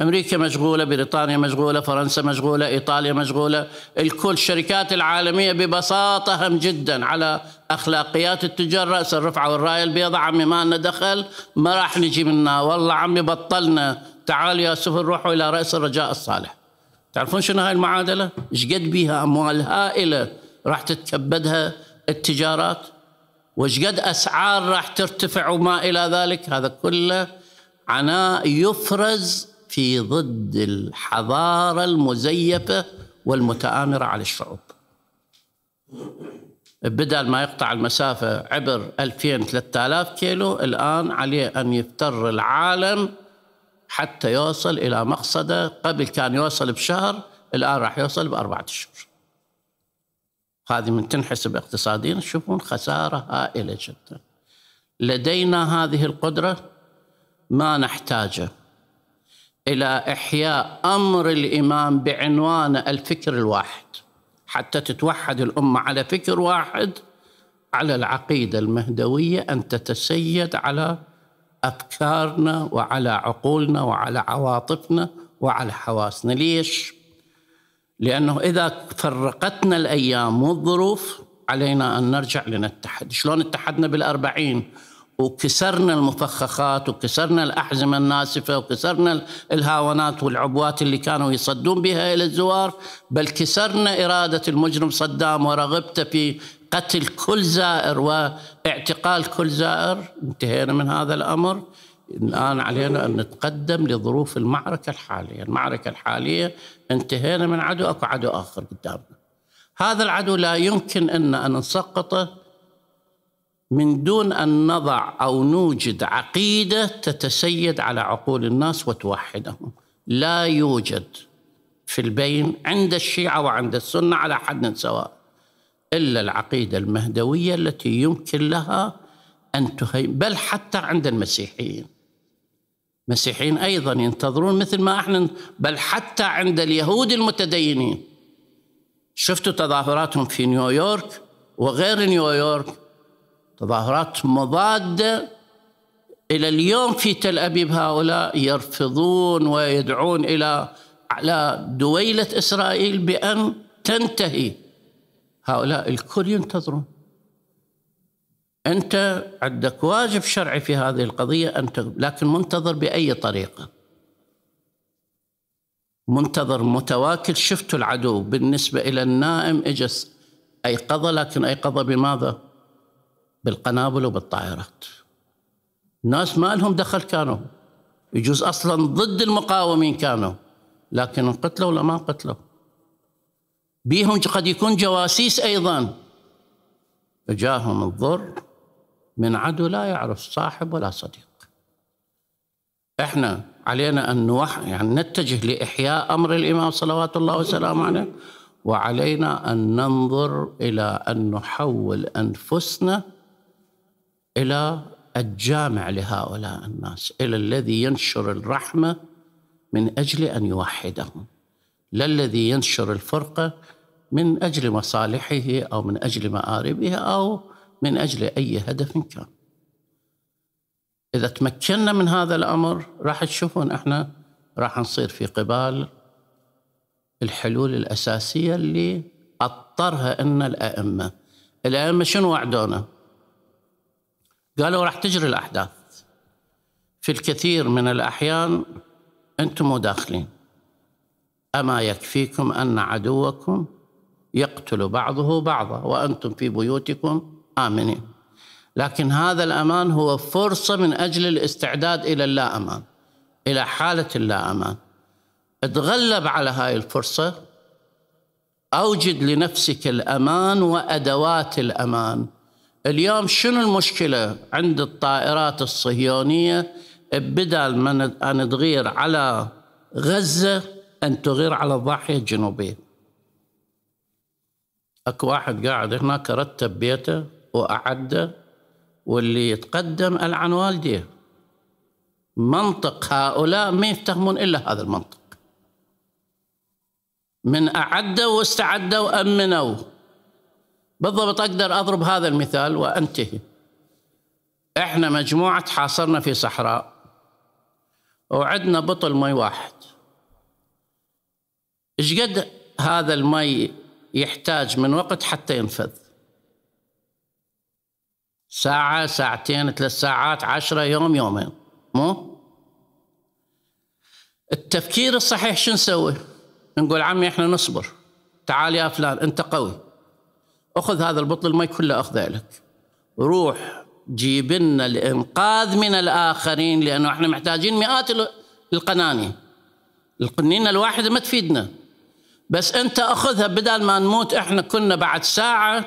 [SPEAKER 1] امريكا مشغوله بريطانيا مشغوله فرنسا مشغوله ايطاليا مشغوله الكل الشركات العالميه ببساطه هم جدا على اخلاقيات التجار راس الرفعه والرايه البيضاء عمي ما لنا دخل ما راح نجي منا والله عمي بطلنا تعال يا سفر روحوا الى راس الرجاء الصالح تعرفون شنو هاي المعادله ايش قد بيها اموال هائله راح تتكبدها التجارات وايش قد اسعار راح ترتفع وما الى ذلك هذا كله عناء يفرز في ضد الحضاره المزيفه والمتآمره على الشعوب. بدل ما يقطع المسافه عبر 2000 3000 كيلو الان عليه ان يفتر العالم حتى يوصل الى مقصده قبل كان يوصل بشهر الان راح يوصل باربعه اشهر. هذه من تنحسب اقتصاديا تشوفون خساره هائله جدا. لدينا هذه القدره ما نحتاجه الى احياء امر الامام بعنوان الفكر الواحد حتى تتوحد الامه على فكر واحد على العقيده المهدويه ان تتسيد على افكارنا وعلى عقولنا وعلى عواطفنا وعلى حواسنا ليش لانه اذا فرقتنا الايام والظروف علينا ان نرجع لنتحد شلون اتحدنا بالاربعين وكسرنا المفخخات وكسرنا الأحزمة الناسفة وكسرنا الهاونات والعبوات اللي كانوا يصدون بها إلى الزوار بل كسرنا إرادة المجرم صدام ورغبته في قتل كل زائر واعتقال كل زائر انتهينا من هذا الأمر الآن علينا أن نتقدم لظروف المعركة الحالية المعركة الحالية انتهينا من عدو أكو عدو آخر قدامنا هذا العدو لا يمكن أن, أن نسقطه من دون ان نضع او نوجد عقيده تتسيد على عقول الناس وتوحدهم لا يوجد في البين عند الشيعه وعند السنه على حد سواء الا العقيده المهدويه التي يمكن لها ان تهيم بل حتى عند المسيحيين المسيحيين ايضا ينتظرون مثل ما احنا بل حتى عند اليهود المتدينين شفتوا تظاهراتهم في نيويورك وغير نيويورك تظاهرات مضادة إلى اليوم في تل أبيب هؤلاء يرفضون ويدعون إلى على دويلة إسرائيل بأن تنتهي هؤلاء الكل ينتظرون أنت عندك واجب شرعي في هذه القضية أنت لكن منتظر بأي طريقة منتظر متواكل شفت العدو بالنسبة إلى النائم إجس أيقظ لكن أيقظ بماذا؟ بالقنابل وبالطائرات ناس ما لهم دخل كانوا يجوز اصلا ضد المقاومين كانوا لكن انقتلوا ولا ما انقتلوا بيهم قد يكون جواسيس ايضا جاهم الضر من عدو لا يعرف صاحب ولا صديق احنا علينا ان نوح يعني نتجه لاحياء امر الامام صلوات الله وسلامه عليه وعلينا ان ننظر الى ان نحول انفسنا الى الجامع لهؤلاء الناس الى الذي ينشر الرحمه من اجل ان يوحدهم لا الذي ينشر الفرقه من اجل مصالحه او من اجل ماربه او من اجل اي هدف كان اذا تمكنا من هذا الامر راح تشوفون احنا راح نصير في قبال الحلول الاساسيه اللي اضطرها ان الائمه الائمه شنو وعدونا قالوا راح تجري الأحداث في الكثير من الأحيان أنتم مداخلين أما يكفيكم أن عدوكم يقتل بعضه بعضا وأنتم في بيوتكم آمنين لكن هذا الأمان هو فرصة من أجل الاستعداد إلى اللا أمان إلى حالة اللا أمان اتغلب على هاي الفرصة أوجد لنفسك الأمان وأدوات الأمان اليوم شنو المشكله عند الطائرات الصهيونيه بدل من ان تغير على غزه ان تغير على الضاحيه الجنوبيه. اكو واحد قاعد هناك رتب بيته واعده واللي يتقدم العن والديه. منطق هؤلاء ما يفتهمون الا هذا المنطق. من اعدوا واستعدوا وامنوا بالضبط أقدر أضرب هذا المثال وأنتهي إحنا مجموعة حاصرنا في صحراء وعندنا بطل مي واحد إيش قد هذا المي يحتاج من وقت حتى ينفذ ساعة ساعتين ثلاث ساعات عشرة يوم يومين مو التفكير الصحيح شو نسوي نقول عمي احنا نصبر تعال يا فلان انت قوي أخذ هذا البطل المي كله أخذه لك روح جيب لنا الإنقاذ من الآخرين لأنه إحنا محتاجين مئات القناني القنينة الواحدة ما تفيدنا بس أنت أخذها بدل ما نموت إحنا كنا بعد ساعة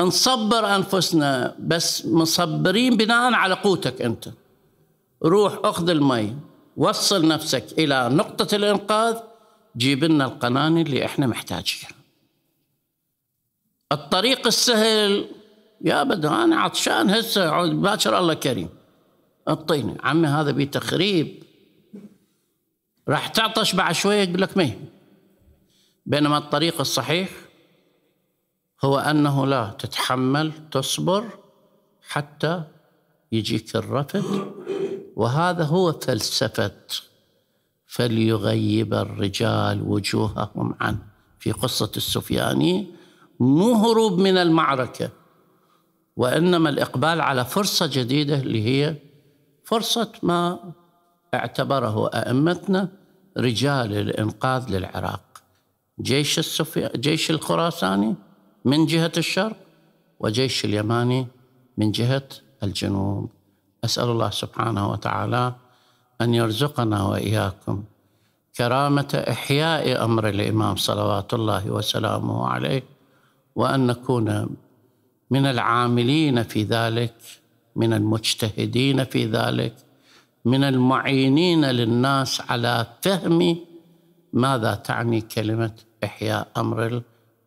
[SPEAKER 1] نصبر أنفسنا بس مصبرين بناء على قوتك أنت روح أخذ المي وصل نفسك إلى نقطة الإنقاذ جيب لنا القناني اللي إحنا محتاجينها الطريق السهل يا بدر انا عطشان هسه باكر الله كريم اعطيني عمي هذا بيه تخريب راح تعطش بعد شويه يقول لك ما بينما الطريق الصحيح هو انه لا تتحمل تصبر حتى يجيك الرفد وهذا هو فلسفه فليغيب الرجال وجوههم عنه في قصه السفياني هروب من المعركه وانما الاقبال على فرصه جديده اللي هي فرصه ما اعتبره ائمتنا رجال الانقاذ للعراق جيش السفي... جيش الخراساني من جهه الشرق وجيش اليماني من جهه الجنوب اسال الله سبحانه وتعالى ان يرزقنا واياكم كرامه احياء امر الامام صلوات الله وسلامه عليه وان نكون من العاملين في ذلك من المجتهدين في ذلك من المعينين للناس على فهم ماذا تعني كلمه احياء امر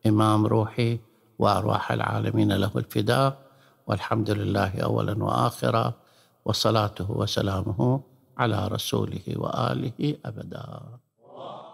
[SPEAKER 1] الامام روحي وارواح العالمين له الفداء والحمد لله اولا واخرا وصلاته وسلامه على رسوله واله ابدا